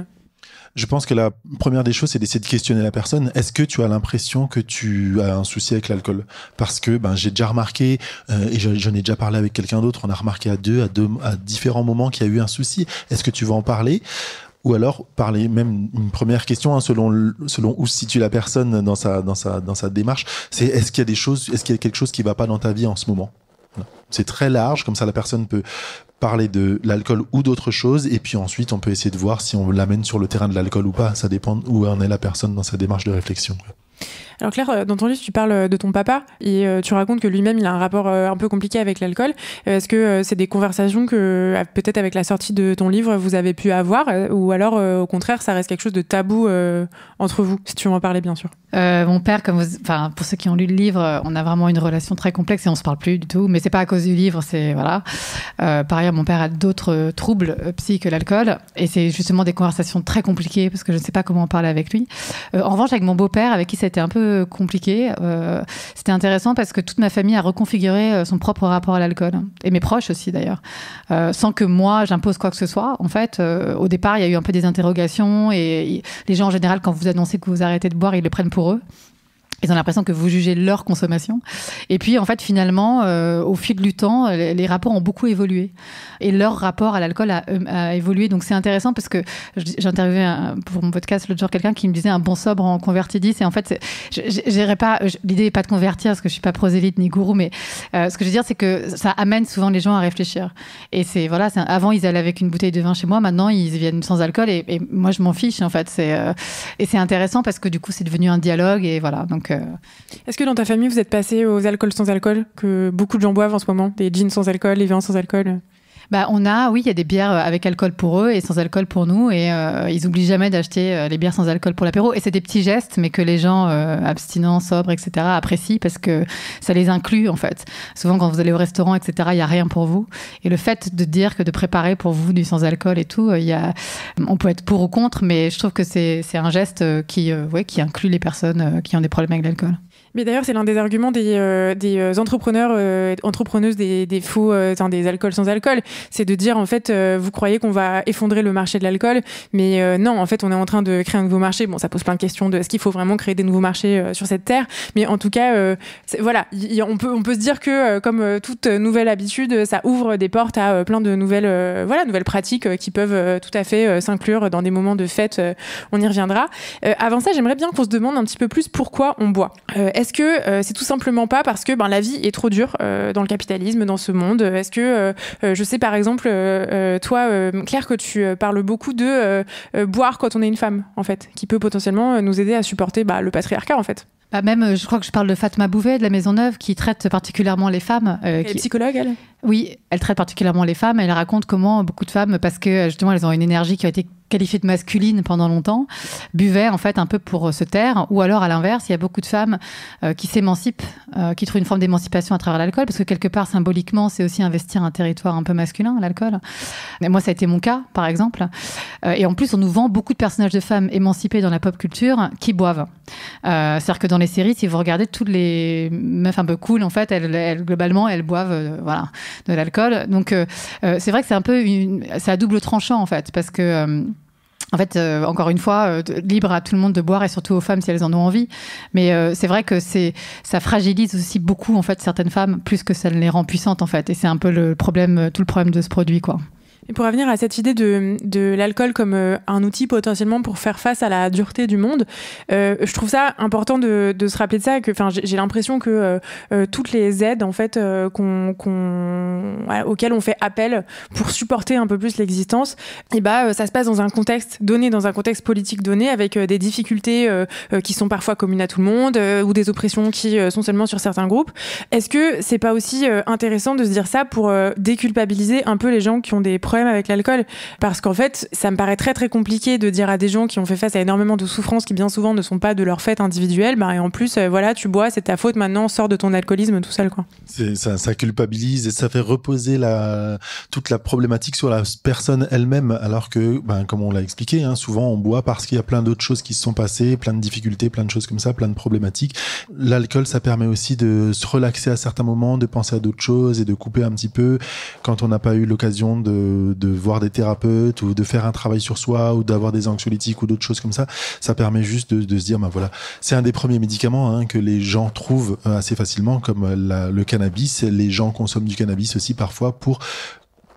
je pense que la première des choses, c'est d'essayer de questionner la personne. Est-ce que tu as l'impression que tu as un souci avec l'alcool Parce que ben j'ai déjà remarqué euh, et j'en ai déjà parlé avec quelqu'un d'autre. On a remarqué à deux, à deux, à différents moments qu'il y a eu un souci. Est-ce que tu veux en parler ou alors parler même une première question hein, selon selon où se situe la personne dans sa dans sa dans sa démarche c'est est-ce qu'il y a des choses est-ce qu'il y a quelque chose qui va pas dans ta vie en ce moment c'est très large, comme ça la personne peut parler de l'alcool ou d'autres choses, et puis ensuite on peut essayer de voir si on l'amène sur le terrain de l'alcool ou pas. Ça dépend où en est la personne dans sa démarche de réflexion. Alors Claire, euh, dans ton livre, tu parles euh, de ton papa et euh, tu racontes que lui-même, il a un rapport un peu compliqué avec l'alcool. Est-ce que c'est des conversations que peut-être avec la sortie de ton livre, vous avez pu avoir ou alors au contraire, ça reste quelque chose de tabou entre vous, si tu veux en parler bien sûr Mon père, comme enfin, pour ceux qui ont lu le livre, on a vraiment une relation très complexe et on ne se parle plus du tout, mais ce n'est pas à cause du livre, c'est voilà. par ailleurs, mon père a d'autres troubles psy que l'alcool et c'est justement des conversations très compliquées parce que je ne sais pas comment en parler avec lui. en revanche, avec mon beau-père, avec qui c'était un peu compliqué. Euh, c'était intéressant parce que toute ma famille a reconfiguré euh, son propre rapport à l'alcool et mes proches aussi d'ailleurs, euh, sans que moi j'impose quoi que ce soit. En fait, au départ, il y a eu un peu des interrogations et les gens en général, quand vous annoncez que vous arrêtez de boire, ils le prennent pour eux. Ils ont l'impression que vous jugez leur consommation. Et puis, en fait, finalement, euh, au fil du temps, euh, les, rapports ont beaucoup évolué. Et leur rapport à l'alcool a, euh, évolué. Donc, c'est intéressant parce que j'interviewais pour mon podcast l'autre jour quelqu'un qui me disait un bon sobre en convertidis. Et en fait, j'irai pas, l'idée n'est pas de convertir parce que je suis pas prosélyte ni gourou, mais ce que je veux dire, c'est que ça amène souvent les gens à réfléchir. Et c'est, voilà, un, avant, ils allaient avec une bouteille de vin chez moi. Maintenant, ils viennent sans alcool. Et, moi, je m'en fiche, en fait. C'est, et c'est intéressant parce que du coup, c'est devenu un dialogue. Et voilà. Donc, euh, Est-ce que dans ta famille, vous êtes passé aux alcools sans alcool, que beaucoup de gens boivent en ce moment Des jeans sans alcool, des vins sans alcool bah, On a, oui, il y a des bières euh, avec alcool pour eux et sans alcool pour nous. Et euh, ils oublient jamais d'acheter euh, les bières sans alcool pour l'apéro. Et c'est des petits gestes, mais que les gens abstinents, sobres, etc., apprécient parce que ça les inclut, en fait. Souvent, quand vous allez au restaurant, etc., il n'y a rien pour vous. Et le fait de dire que de préparer pour vous du sans-alcool et tout, il y a... on peut être pour ou contre, mais je trouve que c'est un geste qui, qui inclut les personnes qui ont des problèmes avec l'alcool. Mais d'ailleurs, c'est l'un des arguments des, euh, des euh, entrepreneurs, euh, entrepreneuses des, des faux, des alcools sans alcool. C'est de dire, en fait, vous croyez qu'on va effondrer le marché de l'alcool, mais non, en fait, on est en train de créer un nouveau marché. Bon, ça pose plein de questions de est-ce qu'il faut vraiment créer des nouveaux marchés sur cette terre. Mais en tout cas, voilà, on, peut, on peut se dire que, comme toute nouvelle habitude, ça ouvre des portes à plein de nouvelles, voilà, nouvelles pratiques qui peuvent tout à fait s'inclure dans des moments de fête. on y reviendra. avant ça, j'aimerais bien qu'on se demande un petit peu plus pourquoi on boit. Est-ce que euh, c'est tout simplement pas parce que ben, la vie est trop dure euh, dans le capitalisme, dans ce monde Est-ce que, euh, je sais par exemple, toi, Claire, que tu parles beaucoup de boire quand on est une femme, en fait, qui peut potentiellement nous aider à supporter bah, le patriarcat, en fait bah même, je crois que je parle de Fatma Bouvet de la Maison Neuve qui traite particulièrement les femmes. elle qui... est psychologue, elle Oui, elle traite particulièrement les femmes. Elle raconte comment beaucoup de femmes, parce que justement elles ont une énergie qui a été qualifiée de masculine pendant longtemps, buvait, en fait un peu pour euh, se taire. Ou alors, à l'inverse, il y a beaucoup de femmes euh, qui s'émancipent, euh, qui trouvent une forme d'émancipation à travers l'alcool, parce que quelque part, symboliquement, c'est aussi investir un territoire un peu masculin, l'alcool. Moi, ça a été mon cas, par exemple. et en plus, on nous vend beaucoup de personnages de femmes émancipées dans la pop culture qui boivent. C'est-à-dire que dans les séries, si vous regardez toutes les meufs un peu cool, en fait, elles, globalement, elles boivent voilà, de l'alcool. Donc, c'est vrai que c'est un peu une, c'est à double tranchant en fait, parce que en fait, euh, encore une fois, euh, libre à tout le monde de boire et surtout aux femmes si elles en ont envie. Mais euh, c'est vrai que ça fragilise aussi beaucoup en fait certaines femmes plus que ça ne les rend puissantes en fait. Et c'est un peu le problème, tout le problème de ce produit quoi pour revenir à cette idée de, l'alcool comme euh, un outil potentiellement pour faire face à la dureté du monde, euh, je trouve ça important de, se rappeler de ça. Que, j'ai l'impression que euh, toutes les aides en fait qu'on, auxquelles on fait appel pour supporter un peu plus l'existence, et eh bah ça se passe dans un contexte donné, dans un contexte politique donné, avec des difficultés qui sont parfois communes à tout le monde ou des oppressions qui sont seulement sur certains groupes. Est-ce que c'est pas aussi intéressant de se dire ça pour déculpabiliser un peu les gens qui ont des problèmes avec l'alcool. Parce qu'en fait, ça me paraît très très compliqué de dire à des gens qui ont fait face à énormément de souffrances qui bien souvent ne sont pas de leur fait individuelle, bah, et en plus, euh, voilà, tu bois, c'est ta faute, maintenant sort de ton alcoolisme tout seul. Quoi. Ça, ça culpabilise et ça fait reposer la, toute la problématique sur la personne elle-même, alors que, ben, comme on l'a expliqué, hein, souvent on boit parce qu'il y a plein d'autres choses qui se sont passées, plein de difficultés, plein de choses comme ça, plein de problématiques. L'alcool, ça permet aussi de se relaxer à certains moments, de penser à d'autres choses et de couper un petit peu quand on n'a pas eu l'occasion de de, voir des thérapeutes ou de faire un travail sur soi ou d'avoir des anxiolytiques ou d'autres choses comme ça, ça permet juste de, se dire, ben voilà, c'est un des premiers médicaments hein, que les gens trouvent euh, assez facilement, comme euh, le cannabis. Les gens consomment du cannabis aussi parfois pour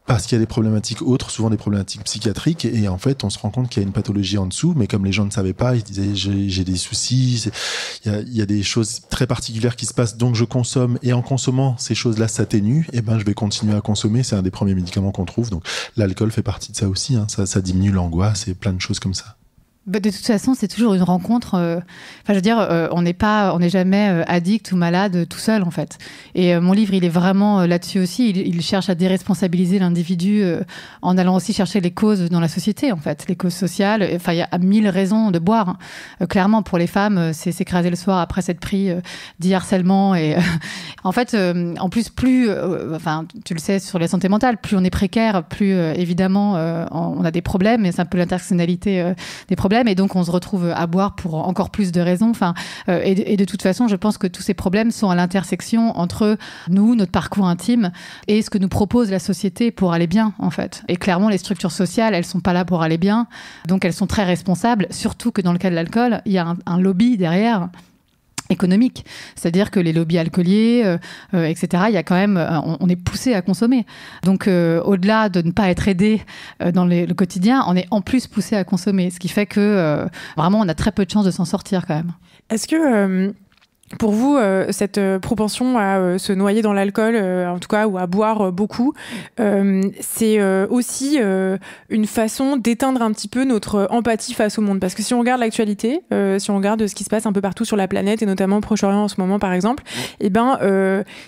parce qu'il y a des problématiques autres, souvent des problématiques psychiatriques, et en fait, on se rend compte qu'il y a une pathologie en dessous, mais comme les gens ne savaient pas, ils disaient j'ai des soucis, il y, a, des choses très particulières qui se passent, donc je consomme, et en consommant ces choses-là s'atténuent, et ben je vais continuer à consommer, c'est un des premiers médicaments qu'on trouve, donc l'alcool fait partie de ça aussi, hein, ça, ça diminue l'angoisse et plein de choses comme ça. Bah, de toute façon, c'est toujours une rencontre. Euh, enfin, je veux dire, euh, on n'est pas, on n'est jamais euh, addict ou malade tout seul, en fait. Et mon livre, il est vraiment là-dessus aussi. Il, cherche à déresponsabiliser l'individu en allant aussi chercher les causes dans la société, en fait, les causes sociales. Enfin, il y a mille raisons de boire. Hein. clairement, pour les femmes, c'est s'écraser le soir après cette pris d'harcèlement. Et en fait, en plus, plus, enfin, tu le sais, sur la santé mentale, plus on est précaire, plus évidemment, on a des problèmes. Et c'est un peu l'intersectionnalité des problèmes et donc on se retrouve à boire pour encore plus de raisons. Enfin, euh, et, de, toute façon, je pense que tous ces problèmes sont à l'intersection entre nous, notre parcours intime et ce que nous propose la société pour aller bien, en fait. Et clairement, les structures sociales, elles sont pas là pour aller bien, donc elles sont très responsables. Surtout que dans le cas de l'alcool, il y a un lobby derrière économique, c'est-à-dire que les lobbies alcooliers, euh, euh, etc., il y a quand même, euh, on, est poussé à consommer. Donc, au-delà de ne pas être aidé dans le quotidien, on est en plus poussé à consommer, ce qui fait que vraiment, on a très peu de chances de s'en sortir quand même. Est-ce que pour vous, euh, cette euh, propension à euh, se noyer dans l'alcool, en tout cas, ou à boire beaucoup, c'est aussi une façon d'éteindre un petit peu notre empathie face au monde. Parce que si on regarde l'actualité, si on regarde ce qui se passe un peu partout sur la planète, et notamment au Proche-Orient en ce moment, par exemple, eh ben,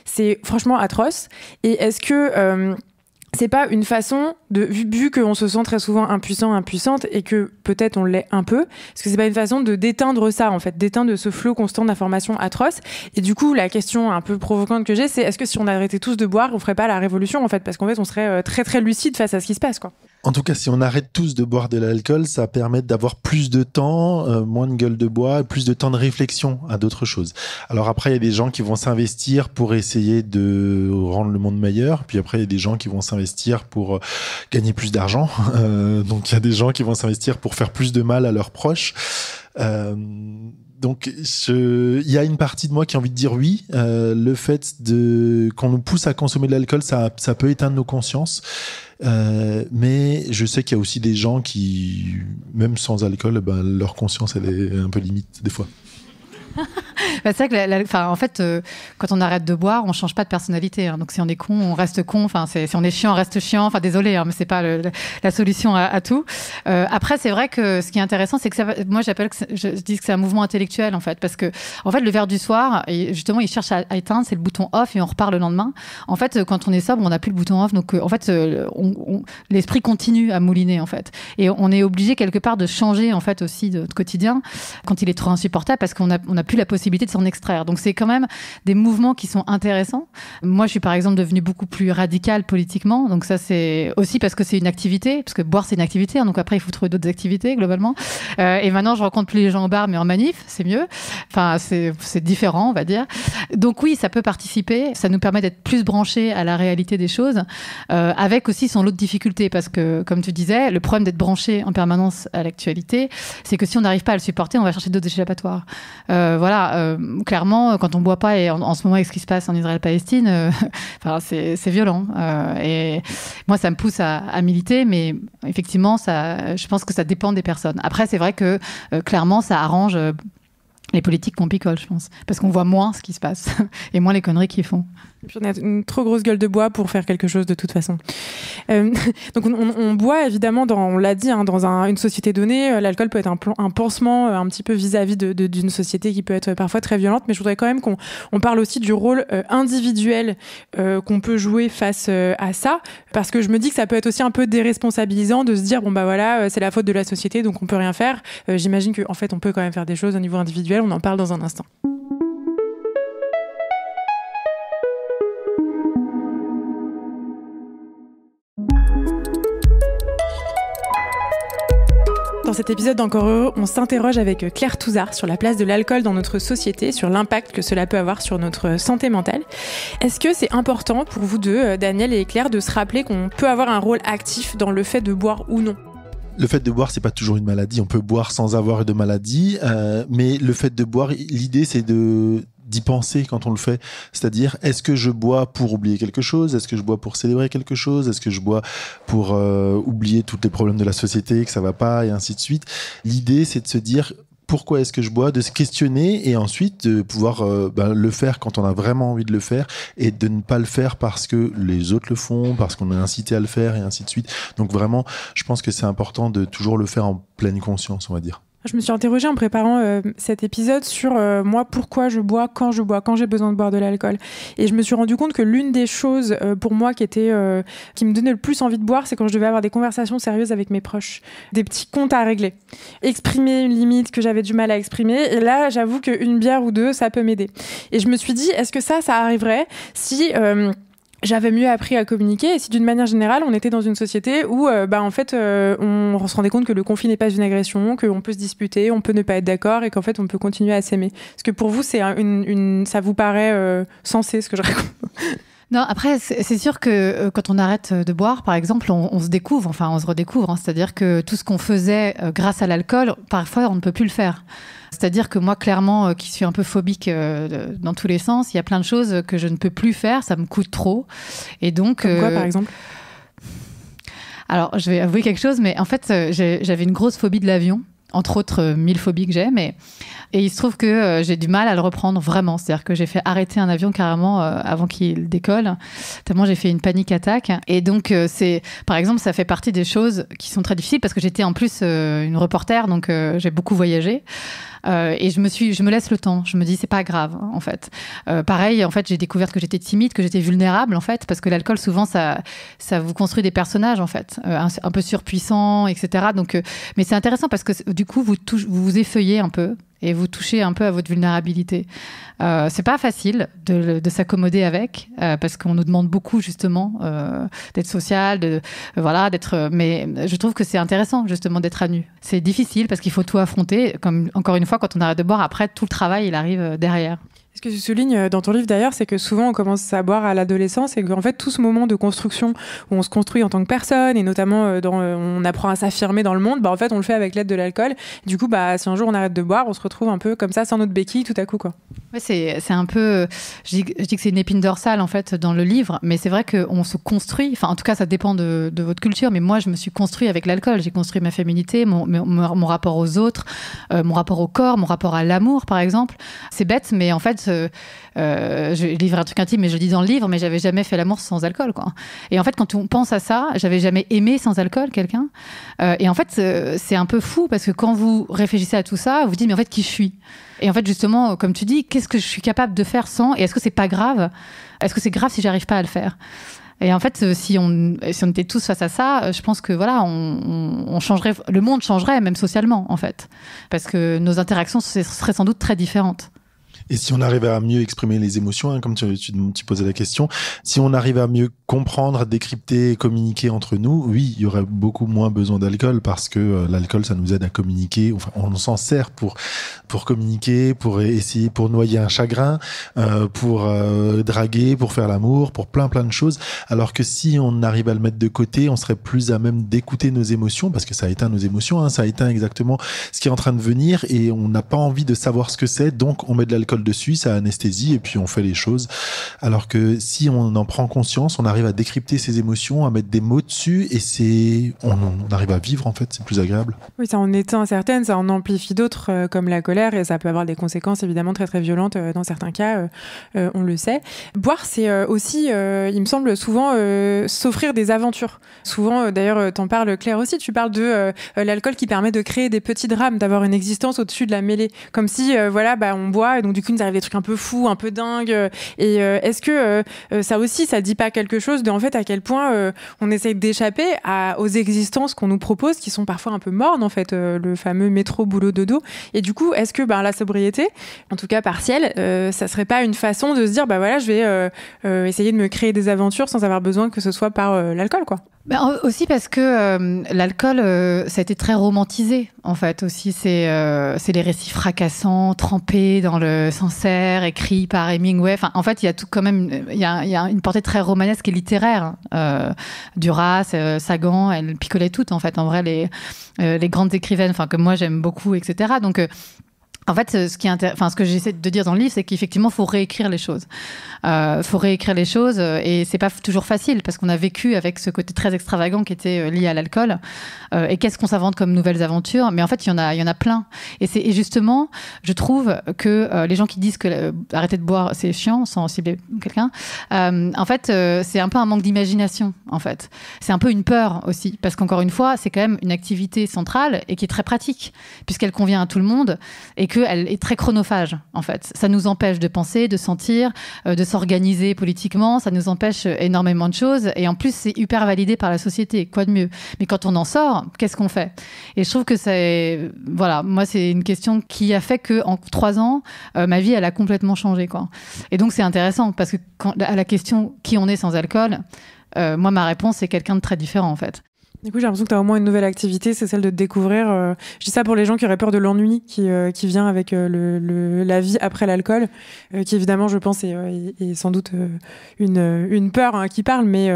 c'est franchement atroce. Et est-ce que c'est pas une façon de vu, vu qu'on se sent très souvent impuissant impuissante et que peut-être on l'est un peu parce que c'est pas une façon de déteindre ça en fait d'éteindre ce flot constant d'informations atroces et du coup la question un peu provocante que j'ai c'est est-ce que si on arrêtait tous de boire on ferait pas la révolution en fait parce qu'en fait on serait euh, très très lucide face à ce qui se passe quoi en tout cas, si on arrête tous de boire de l'alcool, ça permet d'avoir plus de temps, euh, moins de gueule de bois, plus de temps de réflexion à d'autres choses. Alors après, il y a des gens qui vont s'investir pour essayer de rendre le monde meilleur. Puis après, il y a des gens qui vont s'investir pour euh, gagner plus d'argent. Euh, donc il y a des gens qui vont s'investir pour faire plus de mal à leurs proches donc, il y a une partie de moi qui a envie de dire oui. Euh, le fait de qu'on nous pousse à consommer de l'alcool, ça, peut éteindre nos consciences. Euh, mais je sais qu'il y a aussi des gens qui, même sans alcool, ben, leur conscience elle est un peu limite des fois. Bah, c'est vrai que, la, en fait, euh, quand on arrête de boire, on change pas de personnalité. Hein. Donc si on est con, on reste con. Enfin, si on est chiant, on reste chiant. Enfin, désolé, hein, mais c'est pas la solution à, tout. Euh, après, c'est vrai que ce qui est intéressant, c'est que ça, moi, j'appelle, je dis que c'est un mouvement intellectuel en fait, parce que en fait, le verre du soir, justement, il cherche à, éteindre, c'est le bouton off et on repart le lendemain. En fait, euh, quand on est sobre, on n'a plus le bouton off. Donc euh, en fait, l'esprit continue à mouliner en fait, et on est obligé quelque part de changer en fait aussi de, quotidien quand il est trop insupportable parce qu'on n'a plus la possibilité s'en extraire. Donc c'est quand même des mouvements qui sont intéressants. Moi, je suis par exemple devenue beaucoup plus radicale politiquement. Donc ça, c'est aussi parce que c'est une activité, parce que boire c'est une activité. Hein. donc après, il faut trouver d'autres activités globalement. Euh, et maintenant, je rencontre plus les gens en bar, mais en manif, c'est mieux. Enfin, c'est différent, on va dire. Donc oui, ça peut participer. Ça nous permet d'être plus branchés à la réalité des choses, euh, avec aussi son lot de difficultés, parce que comme tu disais, le problème d'être branché en permanence à l'actualité, c'est que si on n'arrive pas à le supporter, on va chercher d'autres échappatoires. Euh, voilà, euh, clairement, euh, quand on ne boit pas, et en, ce moment avec ce qui se passe en Israël-Palestine, euh, enfin, c'est violent. et moi, ça me pousse à, militer, mais effectivement, ça, je pense que ça dépend des personnes. Après, c'est vrai que clairement, ça arrange les politiques qu'on picole, je pense. Parce qu'on voit moins ce qui se passe et moins les conneries qu'ils font une trop grosse gueule de bois pour faire quelque chose de toute façon. Euh, donc on, boit évidemment, on l'a dit, hein, dans une société donnée, euh, l'alcool peut être un, pansement euh, un petit peu vis-à-vis d'une société qui peut être parfois très violente, mais je voudrais quand même qu'on parle aussi du rôle individuel qu'on peut jouer face à ça, parce que je me dis que ça peut être aussi un peu déresponsabilisant de se dire, bon bah voilà, c'est la faute de la société, donc on peut rien faire. J'imagine qu'en fait on peut quand même faire des choses au niveau individuel, on en parle dans un instant. Dans cet épisode d'Encore Heureux, on s'interroge avec Claire Touzard sur la place de l'alcool dans notre société, sur l'impact que cela peut avoir sur notre santé mentale. Est-ce que c'est important pour vous deux, euh, Daniel et Claire, de se rappeler qu'on peut avoir un rôle actif dans le fait de boire ou non le fait de boire, c'est pas toujours une maladie. On peut boire sans avoir de maladie, euh, mais le fait de boire, l'idée, c'est de d'y penser quand on le fait. C'est-à-dire, est-ce que je bois pour oublier quelque chose Est-ce que je bois pour célébrer quelque chose Est-ce que je bois pour euh, oublier tous les problèmes de la société, que ça va pas, et ainsi de suite L'idée, c'est de se dire, pourquoi est-ce que je bois, de se questionner et ensuite de pouvoir euh, ben, le faire quand on a vraiment envie de le faire et de ne pas le faire parce que les autres le font, parce qu'on est incité à le faire et ainsi de suite. Donc vraiment, je pense que c'est important de toujours le faire en pleine conscience, on va dire. Je me suis interrogée en préparant euh, cet épisode sur euh, moi pourquoi je bois, quand je bois, quand j'ai besoin de boire de l'alcool. Et je me suis rendu compte que l'une des choses euh, pour moi qui était qui me donnait le plus envie de boire, c'est quand je devais avoir des conversations sérieuses avec mes proches, des petits comptes à régler, exprimer une limite que j'avais du mal à exprimer. Et là, j'avoue qu'une bière ou deux, ça peut m'aider. Et je me suis dit, est-ce que ça, ça arriverait si j'avais mieux appris à communiquer. Et si d'une manière générale, on était dans une société où, euh, bah, en fait, euh, on se rendait compte que le conflit n'est pas une agression, qu'on peut se disputer, on peut ne pas être d'accord et qu'en fait, on peut continuer à s'aimer. Parce que pour vous, c'est une, ça vous paraît euh, sensé ce que je raconte non, après, c'est sûr que euh, quand on arrête euh, de boire, par exemple, on, se découvre, enfin, on se redécouvre. Hein. C'est-à-dire que tout ce qu'on faisait euh, grâce à l'alcool, parfois, on ne peut plus le faire. C'est-à-dire que moi, clairement, qui suis un peu phobique dans tous les sens, il y a plein de choses que je ne peux plus faire, ça me coûte trop. Et donc. Comme quoi, par exemple alors, je vais avouer quelque chose, mais en fait, j'avais une grosse phobie de l'avion entre autres euh, mille phobies que j'ai, mais et il se trouve que euh, j'ai du mal à le reprendre vraiment, c'est-à-dire que j'ai fait arrêter un avion carrément euh, avant qu'il décolle, tellement j'ai fait une panique attaque. Et donc c'est, par exemple, ça fait partie des choses qui sont très difficiles parce que j'étais en plus une reporter, donc j'ai beaucoup voyagé. Euh, et je me suis, je me laisse le temps. Je me dis c'est pas grave en fait. Euh, pareil, en fait, j'ai découvert que j'étais timide, que j'étais vulnérable en fait, parce que l'alcool souvent ça, ça vous construit des personnages en fait, euh, un, peu surpuissants, etc. Donc, mais c'est intéressant parce que du coup vous, vous effeuillez un peu et vous touchez un peu à votre vulnérabilité. Euh, c'est pas facile de, s'accommoder avec euh, parce qu'on nous demande beaucoup justement euh, d'être social, de euh, voilà, d'être. Mais je trouve que c'est intéressant justement d'être à nu. C'est difficile parce qu'il faut tout affronter. Comme encore une fois, quand on arrête de boire, après tout le travail il arrive derrière. Ce que tu soulignes euh, dans ton livre d'ailleurs, c'est que souvent on commence à boire à l'adolescence et qu'en fait tout ce moment de construction où on se construit en tant que personne et notamment euh, euh, on apprend à s'affirmer dans le monde, bah en fait on le fait avec l'aide de l'alcool. Du coup, bah, si un jour on arrête de boire, on se retrouve un peu comme ça sans notre béquille tout à coup. Quoi. c'est, un peu, je dis, que c'est une épine dorsale en fait dans le livre, mais c'est vrai qu'on se construit, enfin en tout cas ça dépend de, votre culture, mais moi je me suis construit avec l'alcool, j'ai construit ma féminité, mon, mon, mon rapport aux autres, mon rapport au corps, mon rapport à l'amour par exemple. C'est bête, mais en fait euh, euh, je livre un truc intime, mais je le dis dans le livre, mais j'avais jamais fait l'amour sans alcool, quoi. Et en fait, quand on pense à ça, j'avais jamais aimé sans alcool quelqu'un. Euh, et en fait, c'est un peu fou parce que quand vous réfléchissez à tout ça, vous vous dites, mais en fait, qui je suis Et en fait, justement, comme tu dis, qu'est-ce que je suis capable de faire sans Et est-ce que c'est pas grave Est-ce que c'est grave si j'arrive pas à le faire et en fait, si on, on était tous face à ça, je pense que voilà, on, on, changerait, le monde changerait même socialement en fait, parce que nos interactions seraient sans doute très différentes. Et si on arrivait à mieux exprimer les émotions, hein, comme tu, tu, posais la question, si on arrive à mieux comprendre, décrypter, communiquer entre nous, oui, il y aurait beaucoup moins besoin d'alcool parce que euh, l'alcool, ça nous aide à communiquer. Enfin, on s'en sert pour pour communiquer, pour essayer, pour noyer un chagrin, euh, pour euh, draguer, pour faire l'amour, pour plein plein de choses. Alors que si on arrive à le mettre de côté, on serait plus à même d'écouter nos émotions parce que ça éteint nos émotions, hein, ça éteint exactement ce qui est en train de venir et on n'a pas envie de savoir ce que c'est, donc on met de l'alcool dessus, ça anesthésie et puis on fait les choses. Alors que si on en prend conscience, on arrive à décrypter ses émotions, à mettre des mots dessus, et c'est on, arrive à vivre en fait, c'est plus agréable. Oui, ça en éteint certaines, ça en amplifie d'autres, euh, comme la colère, et ça peut avoir des conséquences évidemment très très violentes euh, dans certains cas, euh, on le sait. Boire, c'est aussi, il me semble, souvent s'offrir des aventures. Souvent, d'ailleurs, t'en parles Claire aussi, tu parles de l'alcool qui permet de créer des petits drames, d'avoir une existence au-dessus de la mêlée, comme si voilà, bah, on boit, et donc du coup, nous arrive des trucs un peu fous, un peu dingues. et est-ce que ça aussi, ça dit pas quelque chose de en fait à quel point euh, on essaye d'échapper aux existences qu'on nous propose qui sont parfois un peu mornes en fait euh, le fameux métro boulot dodo et du coup est-ce que ben, la sobriété en tout cas partielle euh, ça serait pas une façon de se dire bah voilà je vais essayer de me créer des aventures sans avoir besoin que ce soit par l'alcool quoi mais ben, aussi parce que euh, l'alcool, euh, ça a été très romantisé, en fait, aussi. C'est euh, les récits fracassants, trempés dans le Sancerre, écrits par Hemingway. Enfin, en fait, il y a tout quand même il y a, y a, une portée très romanesque et littéraire. Euh, Duras, euh, Sagan, elles picolaient toutes, en fait. En vrai, les, les grandes écrivaines, enfin, que moi j'aime beaucoup, etc. Donc, en fait, ce, qui ce que j'essaie de dire dans le livre, c'est qu'effectivement, faut réécrire les choses. il euh, faut réécrire les choses, euh, et c'est pas toujours facile parce qu'on a vécu avec ce côté très extravagant qui était euh, lié à l'alcool. et qu'est-ce qu'on s'invente comme nouvelles aventures Mais en fait, il y en a, y en a plein. Et c'est justement, je trouve que les gens qui disent que arrêter de boire c'est chiant, sans cibler quelqu'un, en fait, c'est un peu un manque d'imagination. En fait, c'est un peu une peur aussi, parce qu'encore une fois, c'est quand même une activité centrale et qui est très pratique puisqu'elle convient à tout le monde et qu'elle est très chronophage, en fait. Ça nous empêche de penser, de sentir, euh, de s'organiser politiquement, ça nous empêche euh, énormément de choses, et en plus, c'est hyper validé par la société, quoi de mieux. Mais quand on en sort, qu'est-ce qu'on fait Et je trouve que c'est... Voilà, moi, c'est une question qui a fait que en trois ans, euh, ma vie, elle a complètement changé, quoi. Et donc, c'est intéressant, parce que à la question « qui on est sans alcool ?», moi, ma réponse, c'est quelqu'un de très différent, en fait. Du coup, j'ai l'impression que tu as au moins une nouvelle activité, c'est celle de découvrir. Euh, je dis ça pour les gens qui auraient peur de l'ennui qui, euh, vient avec euh, le, la vie après l'alcool, qui évidemment, je pense, est, sans doute une, une peur hein, qui parle, mais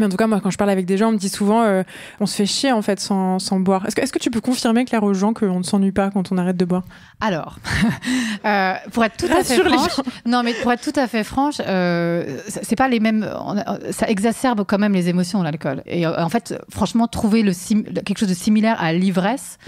mais en tout cas, moi, quand je parle avec des gens, on me dit souvent, euh, on se fait chier en fait sans, sans boire. Est-ce que, est que, tu peux confirmer, Claire, aux gens qu'on ne s'ennuie pas quand on arrête de boire Alors, euh, pour être tout à fait franche, non, mais pour être tout à fait franche, euh, c'est pas les mêmes. Ça exacerbe quand même les émotions l'alcool. Et en fait, franchement, trouver le quelque chose de similaire à l'ivresse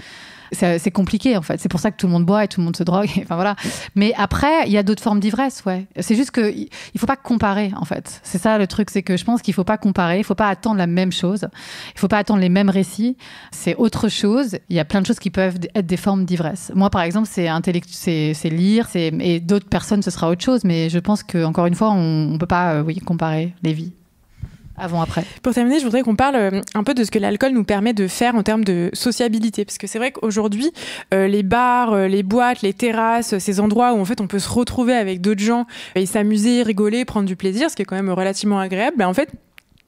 c'est compliqué en fait. C'est pour ça que tout le monde boit et tout le monde se drogue. enfin voilà. Mais après, il y a d'autres formes d'ivresse, ouais. C'est juste que il faut pas comparer en fait. C'est ça le truc, c'est que je pense qu'il faut pas comparer. Il faut pas attendre la même chose. Il faut pas attendre les mêmes récits. C'est autre chose. Il y a plein de choses qui peuvent être des formes d'ivresse. Moi, par exemple, c'est c'est lire, et d'autres personnes ce sera autre chose. Mais je pense que encore une fois, on, ne peut pas, euh, oui, comparer les vies avant-après. Pour terminer, je voudrais qu'on parle euh, un peu de ce que l'alcool nous permet de faire en termes de sociabilité. Parce que c'est vrai qu'aujourd'hui, euh, les bars, euh, les boîtes, les terrasses, ces endroits où en fait on peut se retrouver avec d'autres gens et s'amuser, rigoler, prendre du plaisir, ce qui est quand même relativement agréable, ben, en fait,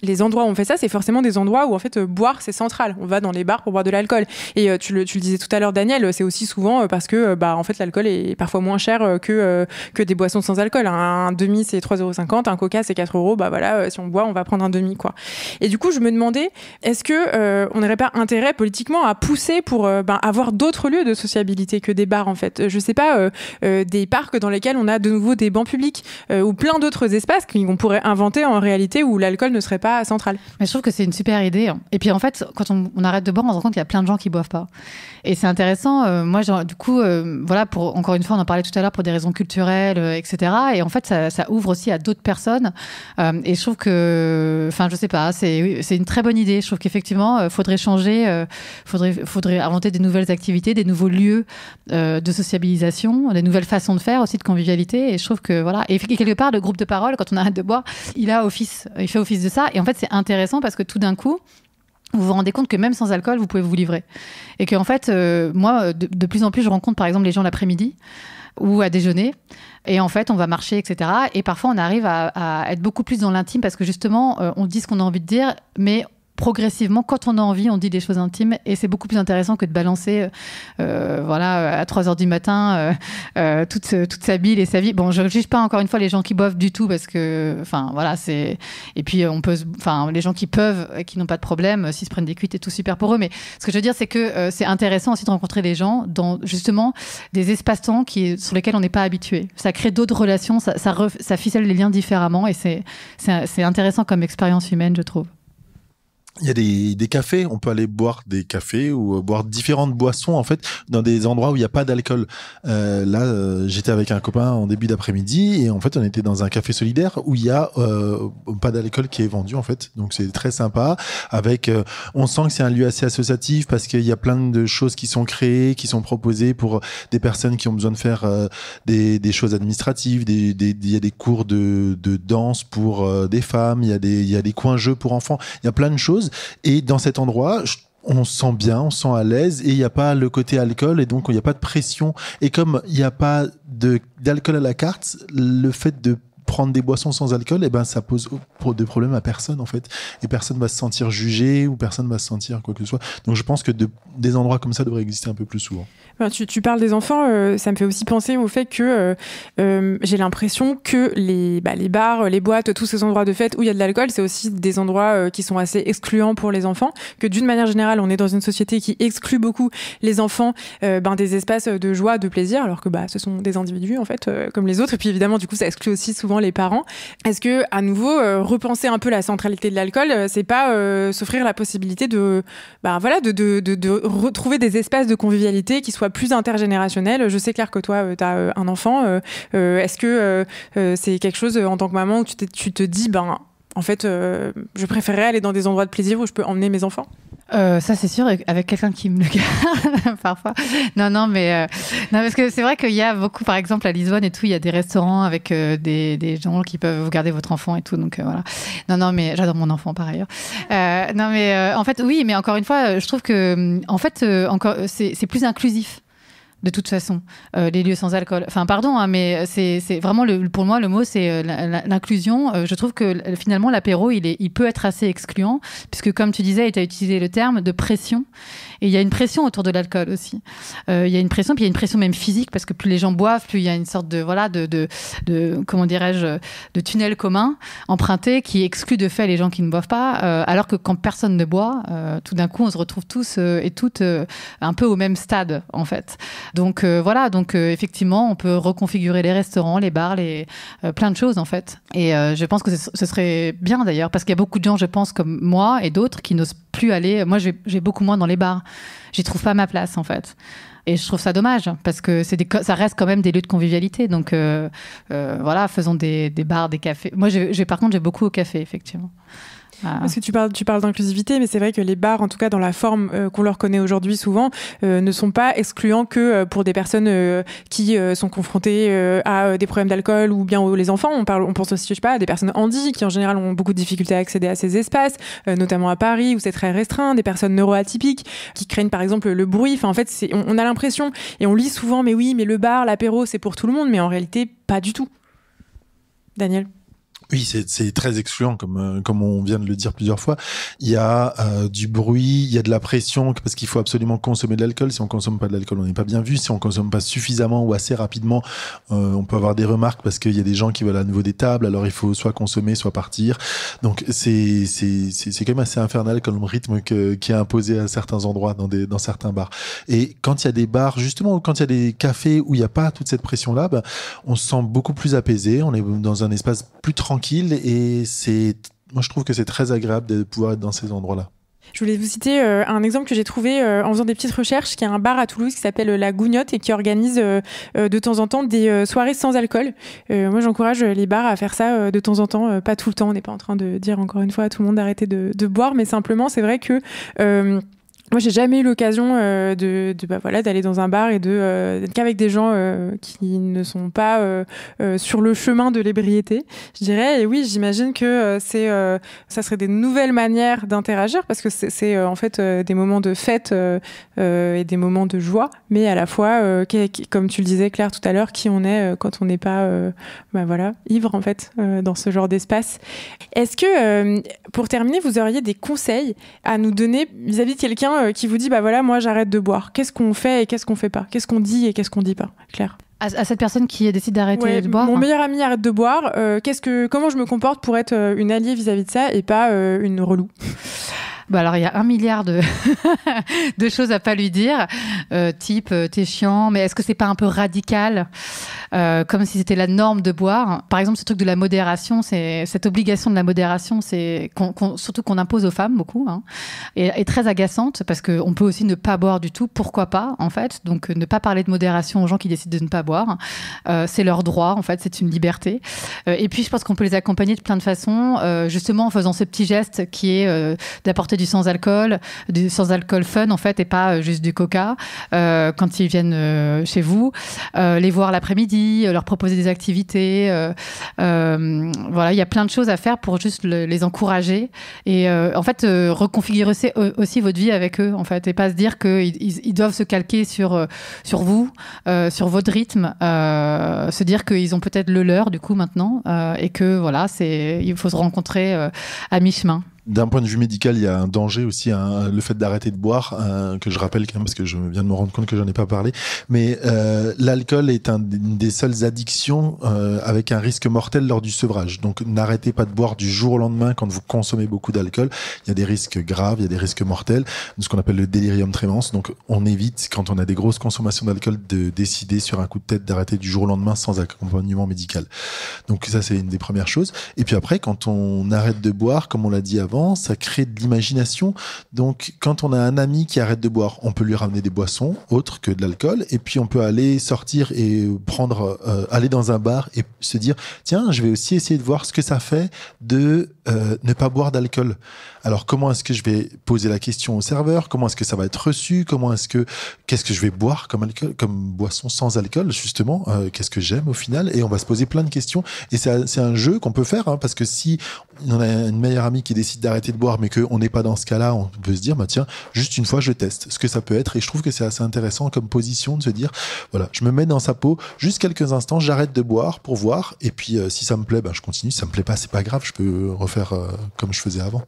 les endroits où on fait ça, c'est forcément des endroits où en fait euh, boire c'est central. On va dans les bars pour boire de l'alcool. Et euh, tu, le, disais tout à l'heure, Daniel, euh, c'est aussi souvent parce que bah en fait l'alcool est parfois moins cher que que des boissons sans alcool. Un, demi c'est euros. un coca c'est 4 euros. Bah voilà, si on boit, on va prendre un demi quoi. Et du coup, je me demandais, est-ce que on n'aurait pas intérêt politiquement à pousser pour ben, avoir d'autres lieux de sociabilité que des bars en fait Je sais pas des parcs dans lesquels on a de nouveau des bancs publics ou plein d'autres espaces qu'on pourrait inventer en réalité où l'alcool ne serait pas centrale. Mais je trouve que c'est une super idée. Hein. Et puis en fait, quand on, arrête de boire, on se rend compte qu'il y a plein de gens qui boivent pas. Et c'est intéressant. Euh, moi, genre, du coup, euh, voilà, pour, encore une fois, on en parlait tout à l'heure pour des raisons culturelles, euh, etc. Et en fait, ça, ça ouvre aussi à d'autres personnes. et je trouve que, enfin, je sais pas, c'est une très bonne idée. Je trouve qu'effectivement, faudrait changer, faudrait, faudrait inventer des nouvelles activités, des nouveaux lieux de sociabilisation, des nouvelles façons de faire aussi, de convivialité. Et je trouve que, voilà. Et quelque part, le groupe de parole, quand on arrête de boire, il a office, il fait office de ça. Et en fait, c'est intéressant parce que tout d'un coup, vous vous rendez compte que même sans alcool, vous pouvez vous livrer. Et que en fait, euh, moi, euh, de, plus en plus, je rencontre par exemple les gens l'après-midi ou à déjeuner. Et en fait, on va marcher, etc. Et parfois, on arrive à, être beaucoup plus dans l'intime parce que justement, euh, on dit ce qu'on a envie de dire, mais progressivement, quand on a envie, on dit des choses intimes et c'est beaucoup plus intéressant que de balancer, euh, euh, voilà, euh, à 3 heures du matin, toute, sa bile et sa vie. Bon, je ne juge pas encore une fois les gens qui boivent du tout parce que, enfin, voilà, c'est. Et puis, on peut, enfin, les gens qui peuvent, et qui n'ont pas de problème, s'ils se prennent des cuites et tout super pour eux. Mais ce que je veux dire, c'est que c'est intéressant aussi de rencontrer des gens dans justement des espaces-temps qui, sur lesquels on n'est pas habitué. Ça crée d'autres relations, ça, ça, ça ficelle les liens différemment et c'est intéressant comme expérience humaine, je trouve il y a des, cafés, on peut aller boire des cafés ou euh, boire différentes boissons en fait dans des endroits où il n'y a pas d'alcool. Euh, là, euh, j'étais avec un copain en début d'après-midi et en fait on était dans un café solidaire où il n'y a euh, pas d'alcool qui est vendu en fait, donc c'est très sympa. Avec, on sent que c'est un lieu assez associatif parce qu'il y a plein de choses qui sont créées, qui sont proposées pour des personnes qui ont besoin de faire des, des, choses administratives. Des, il y a des cours de, de danse pour des femmes, il y a des il y a des coins jeux pour enfants, il y a plein de choses et dans cet endroit, on se sent bien, on se sent à l'aise et il n'y a pas le côté alcool et donc il n'y a pas de pression. Et comme il n'y a pas d'alcool à la carte, le fait de prendre des boissons sans alcool, et eh ben ça pose des problèmes à personne en fait, et personne va se sentir jugé ou personne va se sentir quoi que ce soit. Donc je pense que des endroits comme ça devraient exister un peu plus souvent. Ben, tu, parles des enfants, euh, ça me fait aussi penser au fait que euh, euh, j'ai l'impression que les, bah, les bars, les boîtes, tous ces endroits de fête où il y a de l'alcool, c'est aussi des endroits qui sont assez excluants pour les enfants. Que d'une manière générale, on est dans une société qui exclut beaucoup les enfants ben, des espaces de joie, de plaisir, alors que bah, ce sont des individus en fait comme les autres. Et puis évidemment, du coup, ça exclut aussi souvent les parents. Est-ce que, à nouveau, euh, repenser un peu la centralité de l'alcool, euh, c'est pas euh, s'offrir la possibilité de, bah, voilà, de, retrouver des espaces de convivialité qui soient plus intergénérationnels Je sais, clair que toi, tu as un enfant. Est-ce que c'est quelque chose, en tant que maman, où tu, tu te dis, ben, en fait, je préférerais aller dans des endroits de plaisir où je peux emmener mes enfants euh, ça c'est sûr, avec quelqu'un qui me le garde parfois. Non, non, mais euh, non, parce que c'est vrai qu'il y a beaucoup, par exemple à Lisbonne et tout, il y a des restaurants avec euh, des, des, gens qui peuvent vous garder votre enfant et tout. Donc voilà. Non, non, mais j'adore mon enfant par ailleurs. non, mais en fait, oui, mais encore une fois, je trouve que en fait, encore, c'est plus inclusif de toute façon, euh, les lieux sans alcool. Enfin, pardon, hein, mais c'est vraiment, pour moi, le mot, c'est euh, l'inclusion. Euh, je trouve que finalement, l'apéro, il, il peut être assez excluant, puisque comme tu disais, tu as utilisé le terme de pression. Et il y a une pression autour de l'alcool aussi. Euh, il y a une pression, puis il y a une pression même physique, parce que plus les gens boivent, plus il y a une sorte de, voilà, de, de, comment dirais-je, de tunnel commun emprunté qui exclut de fait les gens qui ne boivent pas, euh, alors que quand personne ne boit, euh, tout d'un coup, on se retrouve tous et toutes un peu au même stade, en fait. Donc voilà, donc effectivement, on peut reconfigurer les restaurants, les bars, les, plein de choses, en fait. Et je pense que ce serait bien, d'ailleurs, parce qu'il y a beaucoup de gens, je pense, comme moi et d'autres, qui n'osent plus aller. Moi, j'ai beaucoup moins dans les bars j'y trouve pas ma place en fait. Et je trouve ça dommage parce que ça reste quand même des lieux de convivialité. Donc euh, euh, voilà, faisons des, bars, des cafés. Moi, j'ai, par contre, j'ai beaucoup au café, effectivement. Ah. Parce que tu parles, tu parles d'inclusivité, mais c'est vrai que les bars, en tout cas dans la forme euh, qu'on leur connaît aujourd'hui souvent, euh, ne sont pas excluants que euh, pour des personnes qui sont confrontées à des problèmes d'alcool ou bien aux, les enfants. On, parle, on pense aussi, je sais pas, à des personnes handies qui en général ont beaucoup de difficultés à accéder à ces espaces, notamment à Paris où c'est très restreint, des personnes neuroatypiques qui craignent par exemple le bruit. Enfin, en fait, on, on a l'impression et on lit souvent, mais oui, mais le bar, l'apéro, c'est pour tout le monde, mais en réalité, pas du tout. Daniel oui, c'est très excluant, euh, comme, on vient de le dire plusieurs fois. Il y a euh, du bruit, il y a de la pression, parce qu'il faut absolument consommer de l'alcool. Si on ne consomme pas de l'alcool, on n'est pas bien vu. Si on consomme pas suffisamment ou assez rapidement, euh, on peut avoir des remarques parce qu'il y a des gens qui veulent à nouveau des tables. Alors il faut soit consommer, soit partir. Donc c'est quand même assez infernal comme rythme qui est imposé à certains endroits, dans, certains bars. Et quand il y a des bars, justement, quand il y a des cafés où il n'y a pas toute cette pression-là, bah, on se sent beaucoup plus apaisé. On est dans un espace plus tranquille tranquille et c'est moi je trouve que c'est très agréable de pouvoir être dans ces endroits-là. Je voulais vous citer euh, un exemple que j'ai trouvé euh, en faisant des petites recherches, qui est un bar à Toulouse qui s'appelle euh, La Gougnotte et qui organise de temps en temps des soirées sans alcool. moi, j'encourage les bars à faire ça de temps en temps, pas tout le temps. On n'est pas en train de dire encore une fois à tout le monde d'arrêter de, de, boire, mais simplement, c'est vrai que moi, j'ai jamais eu l'occasion euh, de, bah, voilà d'aller dans un bar et de euh, d'être qu'avec des gens euh, qui ne sont pas sur le chemin de l'ébriété, je dirais. Et oui, j'imagine que c'est ça serait des nouvelles manières d'interagir parce que c'est en fait des moments de fête et des moments de joie, mais à la fois, comme tu le disais Claire tout à l'heure, qui on est quand on n'est pas bah, voilà ivre en fait dans ce genre d'espace. Est-ce que pour terminer, vous auriez des conseils à nous donner vis-à-vis de quelqu'un euh, qui vous dit bah voilà moi j'arrête de boire qu'est-ce qu'on fait et qu'est-ce qu'on fait pas qu'est-ce qu'on dit et qu'est-ce qu'on dit pas Claire à, cette personne qui décide d'arrêter de boire mon meilleur ami arrête de boire euh, qu'est-ce que comment je me comporte pour être euh, une alliée vis-à-vis de ça et pas une relou Bah alors, il y a un milliard de, choses à pas lui dire, type t'es chiant, mais est-ce que c'est pas un peu radical euh, comme si c'était la norme de boire. Par exemple, ce truc de la modération, c'est cette obligation de la modération, c'est surtout qu'on impose aux femmes beaucoup, hein, et, très agaçante parce qu'on peut aussi ne pas boire du tout. Pourquoi pas en fait Donc euh, ne pas parler de modération aux gens qui décident de ne pas boire, euh, c'est leur droit en fait, c'est une liberté. et puis je pense qu'on peut les accompagner de plein de façons, justement en faisant ce petit geste qui est d'apporter du sans alcool, du sans alcool fun en fait, et pas juste du Coca quand ils viennent chez vous, les voir l'après-midi euh, leur proposer des activités. Euh, euh, voilà, il y a plein de choses à faire pour juste les encourager et en fait reconfigurer aussi, votre vie avec eux en fait et pas se dire qu'ils ils doivent se calquer sur sur vous, sur votre rythme, se dire qu'ils ont peut-être le leur du coup maintenant et que voilà c'est il faut se rencontrer à mi chemin. D'un point de vue médical, il y a un danger aussi, hein, le fait d'arrêter de boire, hein, que je rappelle quand parce que je viens de me rendre compte que j'en ai pas parlé. Mais euh, l'alcool est une des seules addictions euh, avec un risque mortel lors du sevrage. Donc n'arrêtez pas de boire du jour au lendemain quand vous consommez beaucoup d'alcool. Il y a des risques graves, il y a des risques mortels, ce qu'on appelle le délirium tremens. Donc on évite quand on a des grosses consommations d'alcool de décider sur un coup de tête d'arrêter du jour au lendemain sans accompagnement médical. Donc ça c'est une des premières choses. Et puis après, quand on arrête de boire, comme on l'a dit avant ça crée de l'imagination. Donc, quand on a un ami qui arrête de boire, on peut lui ramener des boissons autres que de l'alcool, et puis on peut aller sortir et prendre, euh, aller dans un bar et se dire, tiens, je vais aussi essayer de voir ce que ça fait de euh, ne pas boire d'alcool. Alors comment est-ce que je vais poser la question au serveur Comment est-ce que ça va être reçu Comment est-ce que qu'est-ce que je vais boire comme comme boisson sans alcool justement euh, Qu'est-ce que j'aime au final Et on va se poser plein de questions. Et c'est un jeu qu'on peut faire hein, parce que si on a une meilleure amie qui décide d'arrêter de boire, mais qu'on n'est pas dans ce cas-là, on peut se dire bah tiens, juste une fois je teste ce que ça peut être. Et je trouve que c'est assez intéressant comme position de se dire voilà, je me mets dans sa peau juste quelques instants, j'arrête de boire pour voir. Et puis euh, si ça me plaît, ben je continue. Si ça me plaît pas, c'est pas grave, je peux refaire euh, comme je faisais avant.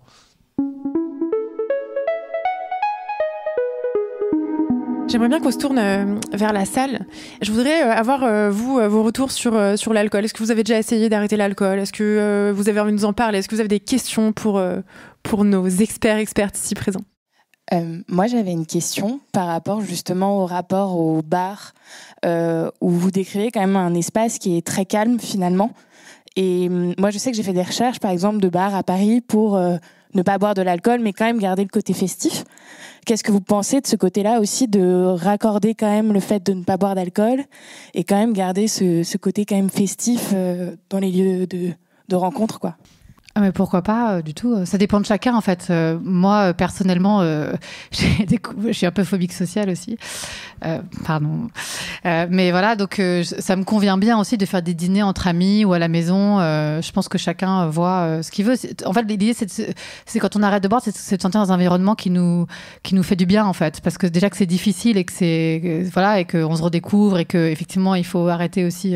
J'aimerais bien qu'on se tourne euh, vers la salle. Je voudrais euh, avoir, euh, vous, vos retours sur, sur l'alcool. Est-ce que vous avez déjà essayé d'arrêter l'alcool Est-ce que vous avez envie de nous en parler Est-ce que vous avez des questions pour, pour nos experts, expertes ici présents moi, j'avais une question par rapport justement au rapport au bar, où vous décrivez quand même un espace qui est très calme finalement. Et hum, moi, je sais que j'ai fait des recherches, par exemple, de bars à Paris pour ne pas boire de l'alcool, mais quand même garder le côté festif. Qu'est-ce que vous pensez de ce côté-là aussi, de raccorder quand même le fait de ne pas boire d'alcool et quand même garder ce, côté quand même festif euh, dans les lieux de, de rencontre, quoi ah, mais pourquoi pas euh, du tout euh, Ça dépend de chacun en fait. Euh, moi personnellement, je suis un peu phobique sociale aussi. pardon. mais voilà, donc ça me convient bien aussi de faire des dîners entre amis ou à la maison. je pense que chacun voit ce qu'il veut. En fait, l'idée c'est quand on arrête de boire, c'est de sentir dans un environnement qui nous qui nous fait du bien en fait, parce que déjà que c'est difficile et que c'est voilà et qu'on se redécouvre et que effectivement il faut arrêter aussi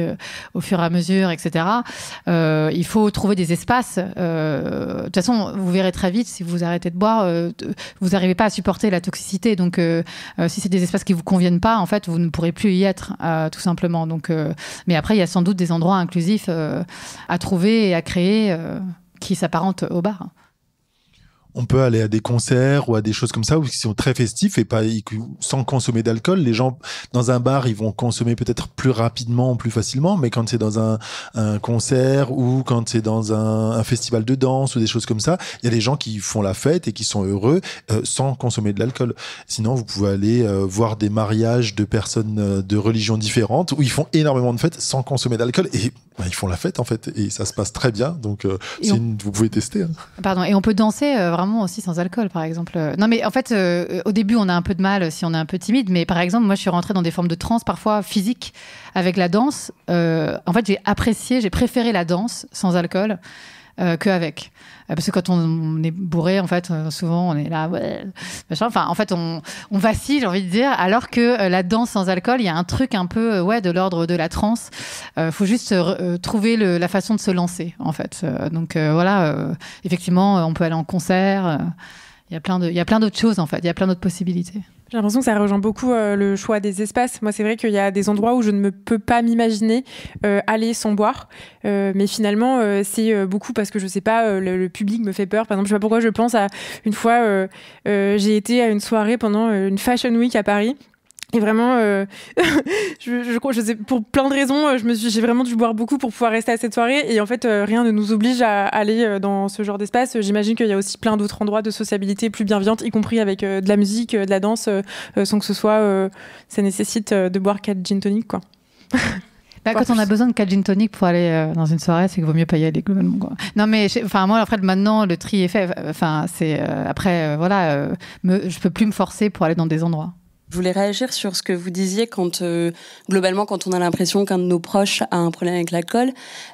au fur et à mesure, etc. il faut trouver des espaces. Euh, de toute façon, vous verrez très vite si vous arrêtez de boire, euh, vous n'arrivez pas à supporter la toxicité. Donc, euh, si c'est des espaces qui vous conviennent pas, en fait, vous ne pourrez plus y être, tout simplement. Donc, mais après, il y a sans doute des endroits inclusifs à trouver et à créer qui s'apparentent au bar on peut aller à des concerts ou à des choses comme ça où ils sont très festifs et pas sans consommer d'alcool. Les gens dans un bar, ils vont consommer peut-être plus rapidement, plus facilement, mais quand c'est dans un, concert ou quand c'est dans un, festival de danse ou des choses comme ça, il y a des gens qui font la fête et qui sont heureux euh, sans consommer de l'alcool. Sinon, vous pouvez aller euh, voir des mariages de personnes euh, de religions différentes où ils font énormément de fêtes sans consommer d'alcool et bah, ils font la fête en fait et ça se passe très bien. Donc euh, vous pouvez tester. Hein. Pardon. Et on peut danser euh, vraiment aussi sans alcool, par exemple. Non, mais en fait, euh, au début, on a un peu de mal si on est un peu timide. Mais par exemple, moi, je suis rentrée dans des formes de transe parfois physique avec la danse. en fait, j'ai apprécié, j'ai préféré la danse sans alcool euh, qu'avec. Euh, parce que quand on, est bourré, en fait, euh, souvent on est là, ouais, Enfin, en fait, on, on vacille, j'ai envie de dire, alors que la danse sans alcool, il y a un truc un peu, ouais, de l'ordre de la transe. Il faut juste trouver la façon de se lancer, en fait. donc voilà, effectivement, on peut aller en concert. Il y a plein d'autres choses, en fait. Il y a plein d'autres possibilités. J'ai l'impression que ça rejoint beaucoup euh, le choix des espaces. Moi, c'est vrai qu'il y a des endroits où je ne peux pas m'imaginer euh, aller sans boire. Euh, mais finalement, c'est beaucoup parce que je sais pas, le, public me fait peur. Par exemple, je sais pas pourquoi je pense à une fois, j'ai été à une soirée pendant une Fashion Week à Paris et vraiment, euh, je, crois, je, sais, pour plein de raisons, euh, je me suis, j'ai vraiment dû boire beaucoup pour pouvoir rester à cette soirée. Et en fait, euh, rien ne nous oblige à aller dans ce genre d'espace. J'imagine qu'il y a aussi plein d'autres endroits de sociabilité plus bienveillante, y compris avec de la musique, de la danse, sans que ce soit, ça nécessite de boire 4 gin tonic, quoi. Bah, quand on a besoin de 4 gin tonic pour aller dans une soirée, c'est qu'il vaut mieux pas y aller globalement. Quoi. Non, mais enfin moi, après maintenant, le tri est fait. Enfin, c'est après, voilà, je peux plus me forcer pour aller dans des endroits. Je voulais réagir sur ce que vous disiez quand euh, globalement quand on a l'impression qu'un de nos proches a un problème avec l'alcool.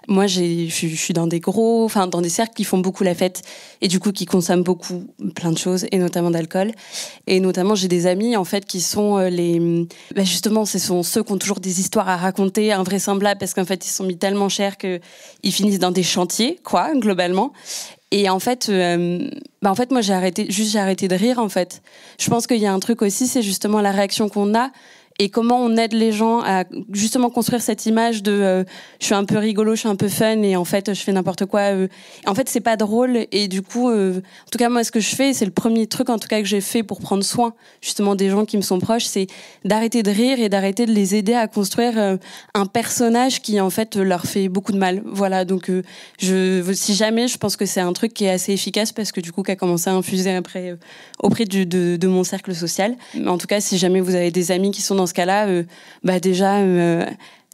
Moi, je suis dans des gros, enfin dans des cercles qui font beaucoup la fête et du coup qui consomment beaucoup euh, plein de choses et notamment d'alcool. Et notamment, j'ai des amis en fait qui sont euh, les, bah, justement, ce sont ceux qui ont toujours des histoires à raconter invraisemblables parce qu'en fait ils sont mis tellement cher qu'ils finissent dans des chantiers, quoi, globalement. Et en fait, euh, bah, en fait, moi j'ai arrêté, juste j'ai arrêté de rire en fait. Je pense qu'il y a un truc aussi, c'est justement la réaction qu'on a et comment on aide les gens à justement construire cette image de euh, je suis un peu rigolo, je suis un peu fun et en fait je fais n'importe quoi. Euh. En fait, c'est pas drôle et du coup, euh, en tout cas moi ce que je fais, c'est le premier truc en tout cas que j'ai fait pour prendre soin justement des gens qui me sont proches, c'est d'arrêter de rire et d'arrêter de les aider à construire un personnage qui en fait leur fait beaucoup de mal. Voilà, donc je si jamais je pense que c'est un truc qui est assez efficace parce que du coup qui a commencé à infuser après auprès du, de, de mon cercle social. Mais en tout cas, si jamais vous avez des amis qui sont dans dans ce cas-là, euh, bah, déjà, euh,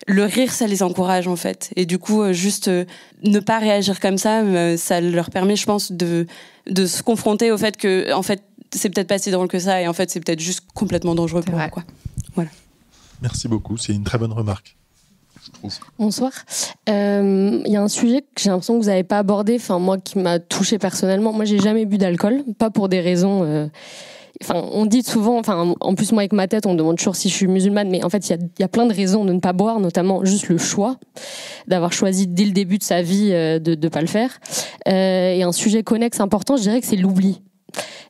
le rire, ça les encourage en fait. Et du coup, euh, juste ne pas réagir comme ça, ça leur permet, je pense, de, se confronter au fait que, en fait, c'est peut-être pas si drôle que ça, et en fait, c'est peut-être juste complètement dangereux pour eux. Quoi. Voilà. Merci beaucoup, c'est une très bonne remarque. Bonsoir. Il y a un sujet que j'ai l'impression que vous n'avez pas abordé, enfin moi qui m'a touché personnellement. Moi, j'ai jamais bu d'alcool, pas pour des raisons on dit souvent, enfin, en plus, moi, avec ma tête, on me demande toujours si je suis musulmane, mais en fait, il y, a, plein de raisons de ne pas boire, notamment juste le choix, d'avoir choisi dès le début de sa vie euh, de ne pas le faire. Euh, et un sujet connexe important, je dirais que c'est l'oubli.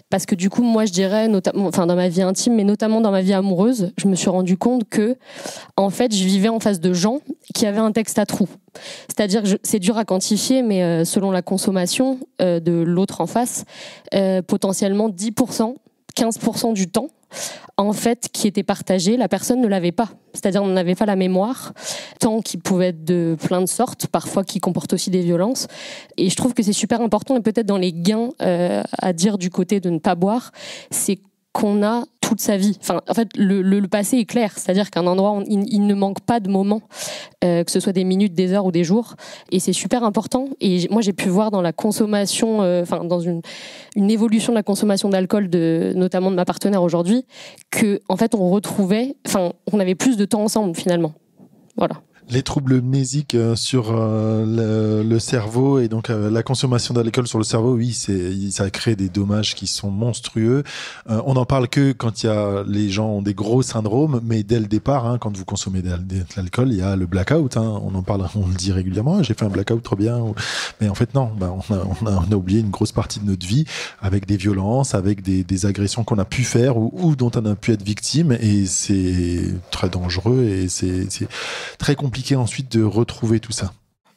Parce que du coup, moi, je dirais, notamment, enfin, dans ma vie intime, mais notamment dans ma vie amoureuse, je me suis rendu compte que, en fait, je vivais en face de gens qui avaient un texte à trous. C'est-à-dire que c'est dur à quantifier, mais euh, selon la consommation de l'autre en face, potentiellement 10% 15% du temps, en fait, qui était partagé, la personne ne l'avait pas. C'est-à-dire, on n'avait pas la mémoire, tant qui pouvait être de plein de sortes, parfois qui comporte aussi des violences. Et je trouve que c'est super important, et peut-être dans les gains euh, à dire du côté de ne pas boire, c'est qu'on a toute sa vie. Enfin, en fait, le, passé est clair, c'est-à-dire qu'un endroit, il, ne manque pas de moments, euh, que ce soit des minutes, des heures ou des jours, et c'est super important. Et moi, j'ai pu voir dans la consommation, euh, enfin dans une, une évolution de la consommation d'alcool, de, notamment de ma partenaire aujourd'hui, que en fait, on retrouvait, enfin, on avait plus de temps ensemble finalement. Voilà les troubles mnésiques euh, sur euh, le, cerveau et donc euh, la consommation d'alcool sur le cerveau, oui, c'est ça crée des dommages qui sont monstrueux. on en parle que quand il y a les gens ont des gros syndromes, mais dès le départ, hein, quand vous consommez de l'alcool, il y a le blackout. Hein. on en parle, on le dit régulièrement. J'ai fait un blackout, trop bien. Mais en fait, non. Bah, on, a, oublié une grosse partie de notre vie avec des violences, avec des, agressions qu'on a pu faire ou dont on a pu être victime. Et c'est très dangereux et c'est très compliqué ensuite de retrouver tout ça.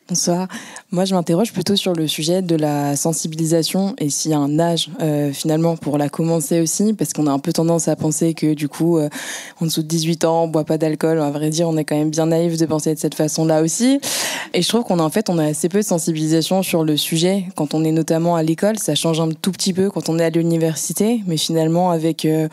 Bonsoir. Moi, je m'interroge plutôt sur le sujet de la sensibilisation et s'il y a un âge euh, finalement pour la commencer aussi, parce qu'on a un peu tendance à penser que du coup, euh, en dessous de 18 ans, on boit pas d'alcool. À vrai dire, on est quand même bien naïf de penser de cette façon-là aussi. Et je trouve qu'on a en fait, on a assez peu de sensibilisation sur le sujet quand on est notamment à l'école. Ça change un tout petit peu quand on est à l'université, mais finalement avec euh,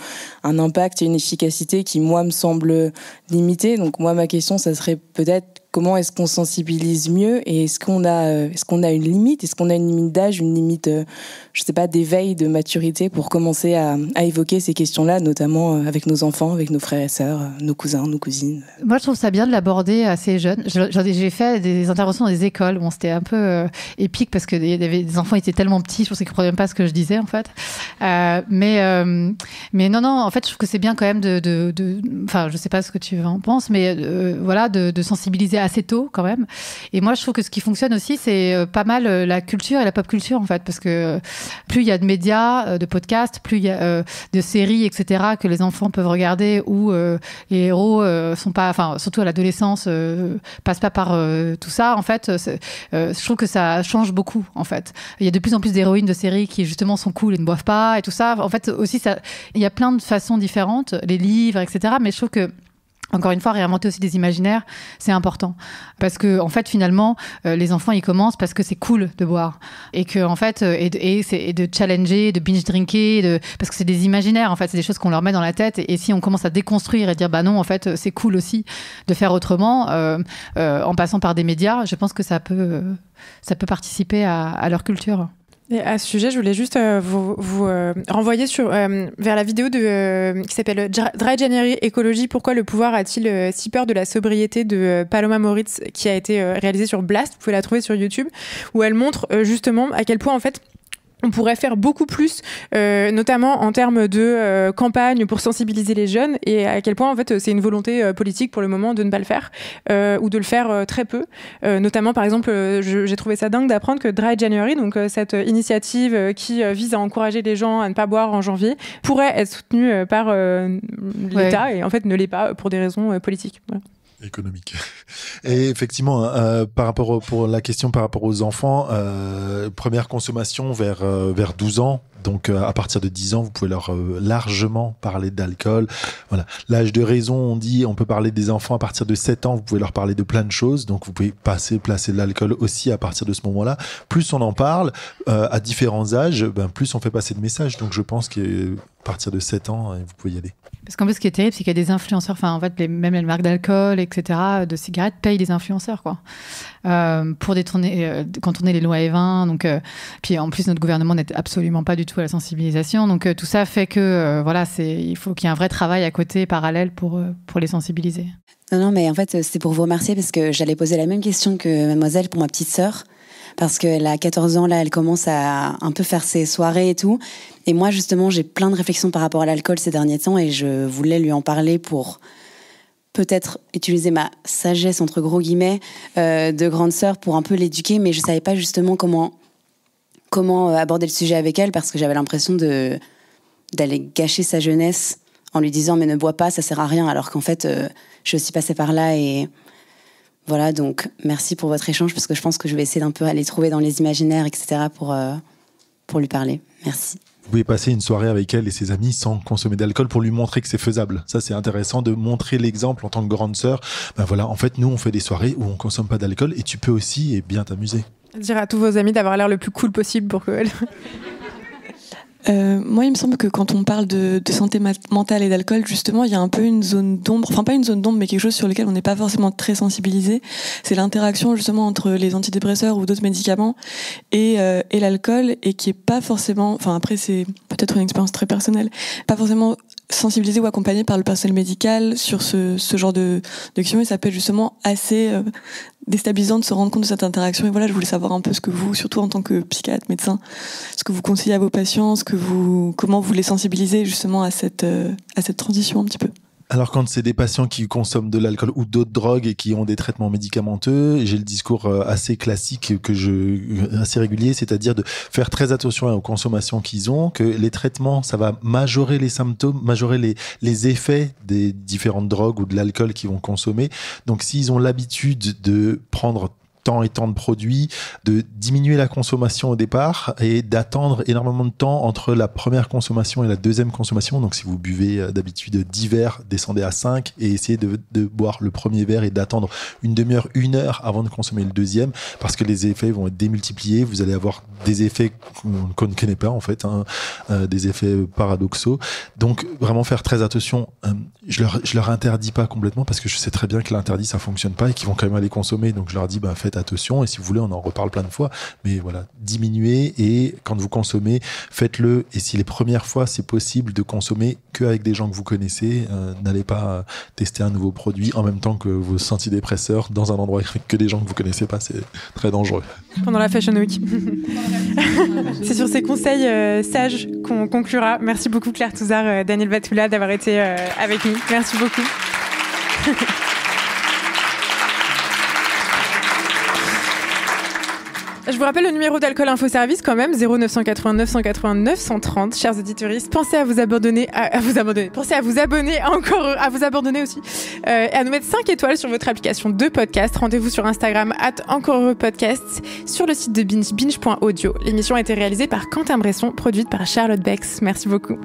un impact et une efficacité qui, moi, me semble limitée. Donc moi, ma question, ça serait peut-être Comment est-ce qu'on sensibilise mieux et est-ce qu'on a, euh, est-ce qu'on a une limite Est-ce qu'on a une limite d'âge, une limite, euh, je sais pas, d'éveil, de maturité pour commencer à, à évoquer ces questions-là, notamment euh, avec nos enfants, avec nos frères et sœurs, nos cousins, nos cousines Moi, je trouve ça bien de l'aborder assez jeune. J'ai fait des interventions dans des écoles. où c'était un peu épique parce que des, des enfants étaient tellement petits, je pensais qu'ils ne comprenaient même pas ce que je disais en fait. mais, mais non, non, en fait, je trouve que c'est bien quand même de. Enfin, de, ne je sais pas ce que tu en penses, mais voilà, de, de sensibiliser assez tôt quand même. Et moi, je trouve que ce qui fonctionne aussi, c'est euh, pas mal euh, la culture et la pop culture en fait, parce que euh, plus il y a de médias, de podcasts, plus il y a de séries, etc., que les enfants peuvent regarder où les héros sont pas, enfin, surtout à l'adolescence, passent pas par tout ça. En fait, je trouve que ça change beaucoup en fait. Il y a de plus en plus d'héroïnes de séries qui justement sont cool et ne boivent pas et tout ça. En fait, aussi, ça, il y a plein de façons différentes, les livres, etc. Mais je trouve que encore une fois, réinventer aussi des imaginaires, c'est important. Parce que, en fait, finalement, euh, les enfants, ils commencent parce que c'est cool de boire. Et que, en fait, euh, et, de, challenger, de binge drinker, de, parce que c'est des imaginaires, en fait, c'est des choses qu'on leur met dans la tête. Et, si on commence à déconstruire et dire, bah non, en fait, c'est cool aussi de faire autrement, euh, en passant par des médias, je pense que ça peut, ça peut participer à leur culture. Et à ce sujet, je voulais juste euh, vous, euh, renvoyer sur, euh, vers la vidéo de, qui s'appelle Dry January Écologie, pourquoi le pouvoir a-t-il si peur de la sobriété de Paloma Moritz, qui a été réalisée sur Blast, vous pouvez la trouver sur YouTube, où elle montre justement à quel point en fait on pourrait faire beaucoup plus, euh, notamment en termes de euh, campagne pour sensibiliser les jeunes et à quel point en fait c'est une volonté euh, politique pour le moment de ne pas le faire ou de le faire très peu. notamment par exemple, j'ai trouvé ça dingue d'apprendre que Dry January, donc cette initiative qui vise à encourager les gens à ne pas boire en janvier, pourrait être soutenue par l'État et en fait ne l'est pas pour des raisons politiques économique. Et effectivement, hein, euh, par rapport pour la question par rapport aux enfants, euh, première consommation vers euh, vers 12 ans. Donc à partir de 10 ans, vous pouvez leur largement parler d'alcool. Voilà, l'âge de raison, on dit, on peut parler des enfants à partir de 7 ans, vous pouvez leur parler de plein de choses. Donc vous pouvez passer placer de l'alcool aussi à partir de ce moment-là. Plus on en parle à différents âges, ben plus on fait passer de messages. Donc je pense que à partir de 7 ans, hein, vous pouvez y aller. Parce qu'en plus, ce qui est terrible, c'est qu'il y a des influenceurs, enfin, en fait, les, même les marques d'alcool, etc., de cigarettes, payent les influenceurs, quoi, euh, pour détourner, euh, contourner les lois e 20. Donc, euh, puis en plus, notre gouvernement n'est absolument pas du tout à la sensibilisation. Donc, tout ça fait que, voilà, il faut qu'il y ait un vrai travail à côté, parallèle, pour, pour les sensibiliser. Non, non, mais en fait, c'est pour vous remercier parce que j'allais poser la même question que mademoiselle pour ma petite sœur parce qu'elle a 14 ans, là, elle commence à un peu faire ses soirées et tout. Et moi, justement, j'ai plein de réflexions par rapport à l'alcool ces derniers temps et je voulais lui en parler pour peut-être utiliser ma sagesse, entre gros guillemets, euh, de grande sœur pour un peu l'éduquer, mais je savais pas justement comment, comment euh, aborder le sujet avec elle parce que j'avais l'impression de d'aller gâcher sa jeunesse en lui disant mais ne bois pas, ça sert à rien, alors qu'en fait, euh, je suis passée par là et voilà, donc merci pour votre échange parce que je pense que je vais essayer d'un peu aller trouver dans les imaginaires, etc. pour, euh, pour lui parler. Merci. Vous pouvez passer une soirée avec elle et ses amis sans consommer d'alcool pour lui montrer que c'est faisable. Ça, c'est intéressant de montrer l'exemple en tant que grande sœur. Ben voilà, en fait, nous, on fait des soirées où on consomme pas d'alcool et tu peux aussi et eh bien t'amuser. Dire à tous vos amis d'avoir l'air le plus cool possible pour que. Euh, moi, il me semble que quand on parle de, santé mentale et d'alcool, justement, il y a un peu une zone d'ombre, enfin pas une zone d'ombre, mais quelque chose sur lequel on n'est pas forcément très sensibilisé. C'est l'interaction justement entre les antidépresseurs ou d'autres médicaments et, euh, et l'alcool, et qui est pas forcément, enfin après c'est peut-être une expérience très personnelle, pas forcément sensibilisé ou accompagné par le personnel médical sur ce, ce genre de, de questions et ça peut être justement assez euh, déstabilisant de se rendre compte de cette interaction. Et voilà, je voulais savoir un peu ce que vous, surtout en tant que psychiatre, médecin, ce que vous conseillez à vos patients, que vous, comment vous les sensibilisez justement à cette, euh, à cette transition un petit peu. Alors quand c'est des patients qui consomment de l'alcool ou d'autres drogues et qui ont des traitements médicamenteux, j'ai le discours euh, assez classique que je assez régulier, c'est-à-dire de faire très attention aux consommations qu'ils ont, que les traitements ça va majorer les symptômes, majorer les les effets des différentes drogues ou de l'alcool qu'ils vont consommer. Donc s'ils ont l'habitude de prendre temps et temps de produits, de diminuer la consommation au départ et d'attendre énormément de temps entre la première consommation et la deuxième consommation. Donc si vous buvez euh, d'habitude 10 verres, descendez à 5 et essayez de, boire le premier verre et d'attendre une demi-heure, une heure avant de consommer le deuxième parce que les effets vont être démultipliés. Vous allez avoir des effets qu'on ne connaît pas en fait, hein, euh, des effets paradoxaux. Donc vraiment faire très attention. Euh, je leur, je leur interdis pas complètement parce que je sais très bien que l'interdit ça fonctionne pas et qu'ils vont quand même aller consommer. Donc je leur dis, bah, faites attention. Et si vous voulez, on en reparle plein de fois. Mais voilà, diminuez et quand vous consommez, faites-le. Et si les premières fois, c'est possible de consommer que avec des gens que vous connaissez, euh, n'allez pas tester un nouveau produit en même temps que vos antidépresseurs dans un endroit avec que des gens que vous connaissez pas. C'est très dangereux. Pendant la Fashion Week. c'est sur ces conseils euh, sages qu'on conclura. Merci beaucoup Claire Touzard, euh, Daniel Batoula d'avoir été avec nous. Merci beaucoup. Je vous rappelle le numéro d'Alcool Info Service quand même, 0989 189 130. Chers auditeuristes, pensez à vous abandonner, à, vous abandonner, pensez à vous abonner encore, à vous abandonner aussi, euh, et à nous mettre 5 étoiles sur votre application de podcast. Rendez-vous sur Instagram, at encore podcast, sur le site de Binge, binge.audio. L'émission a été réalisée par Quentin Bresson, produite par Charlotte Bex. Merci beaucoup.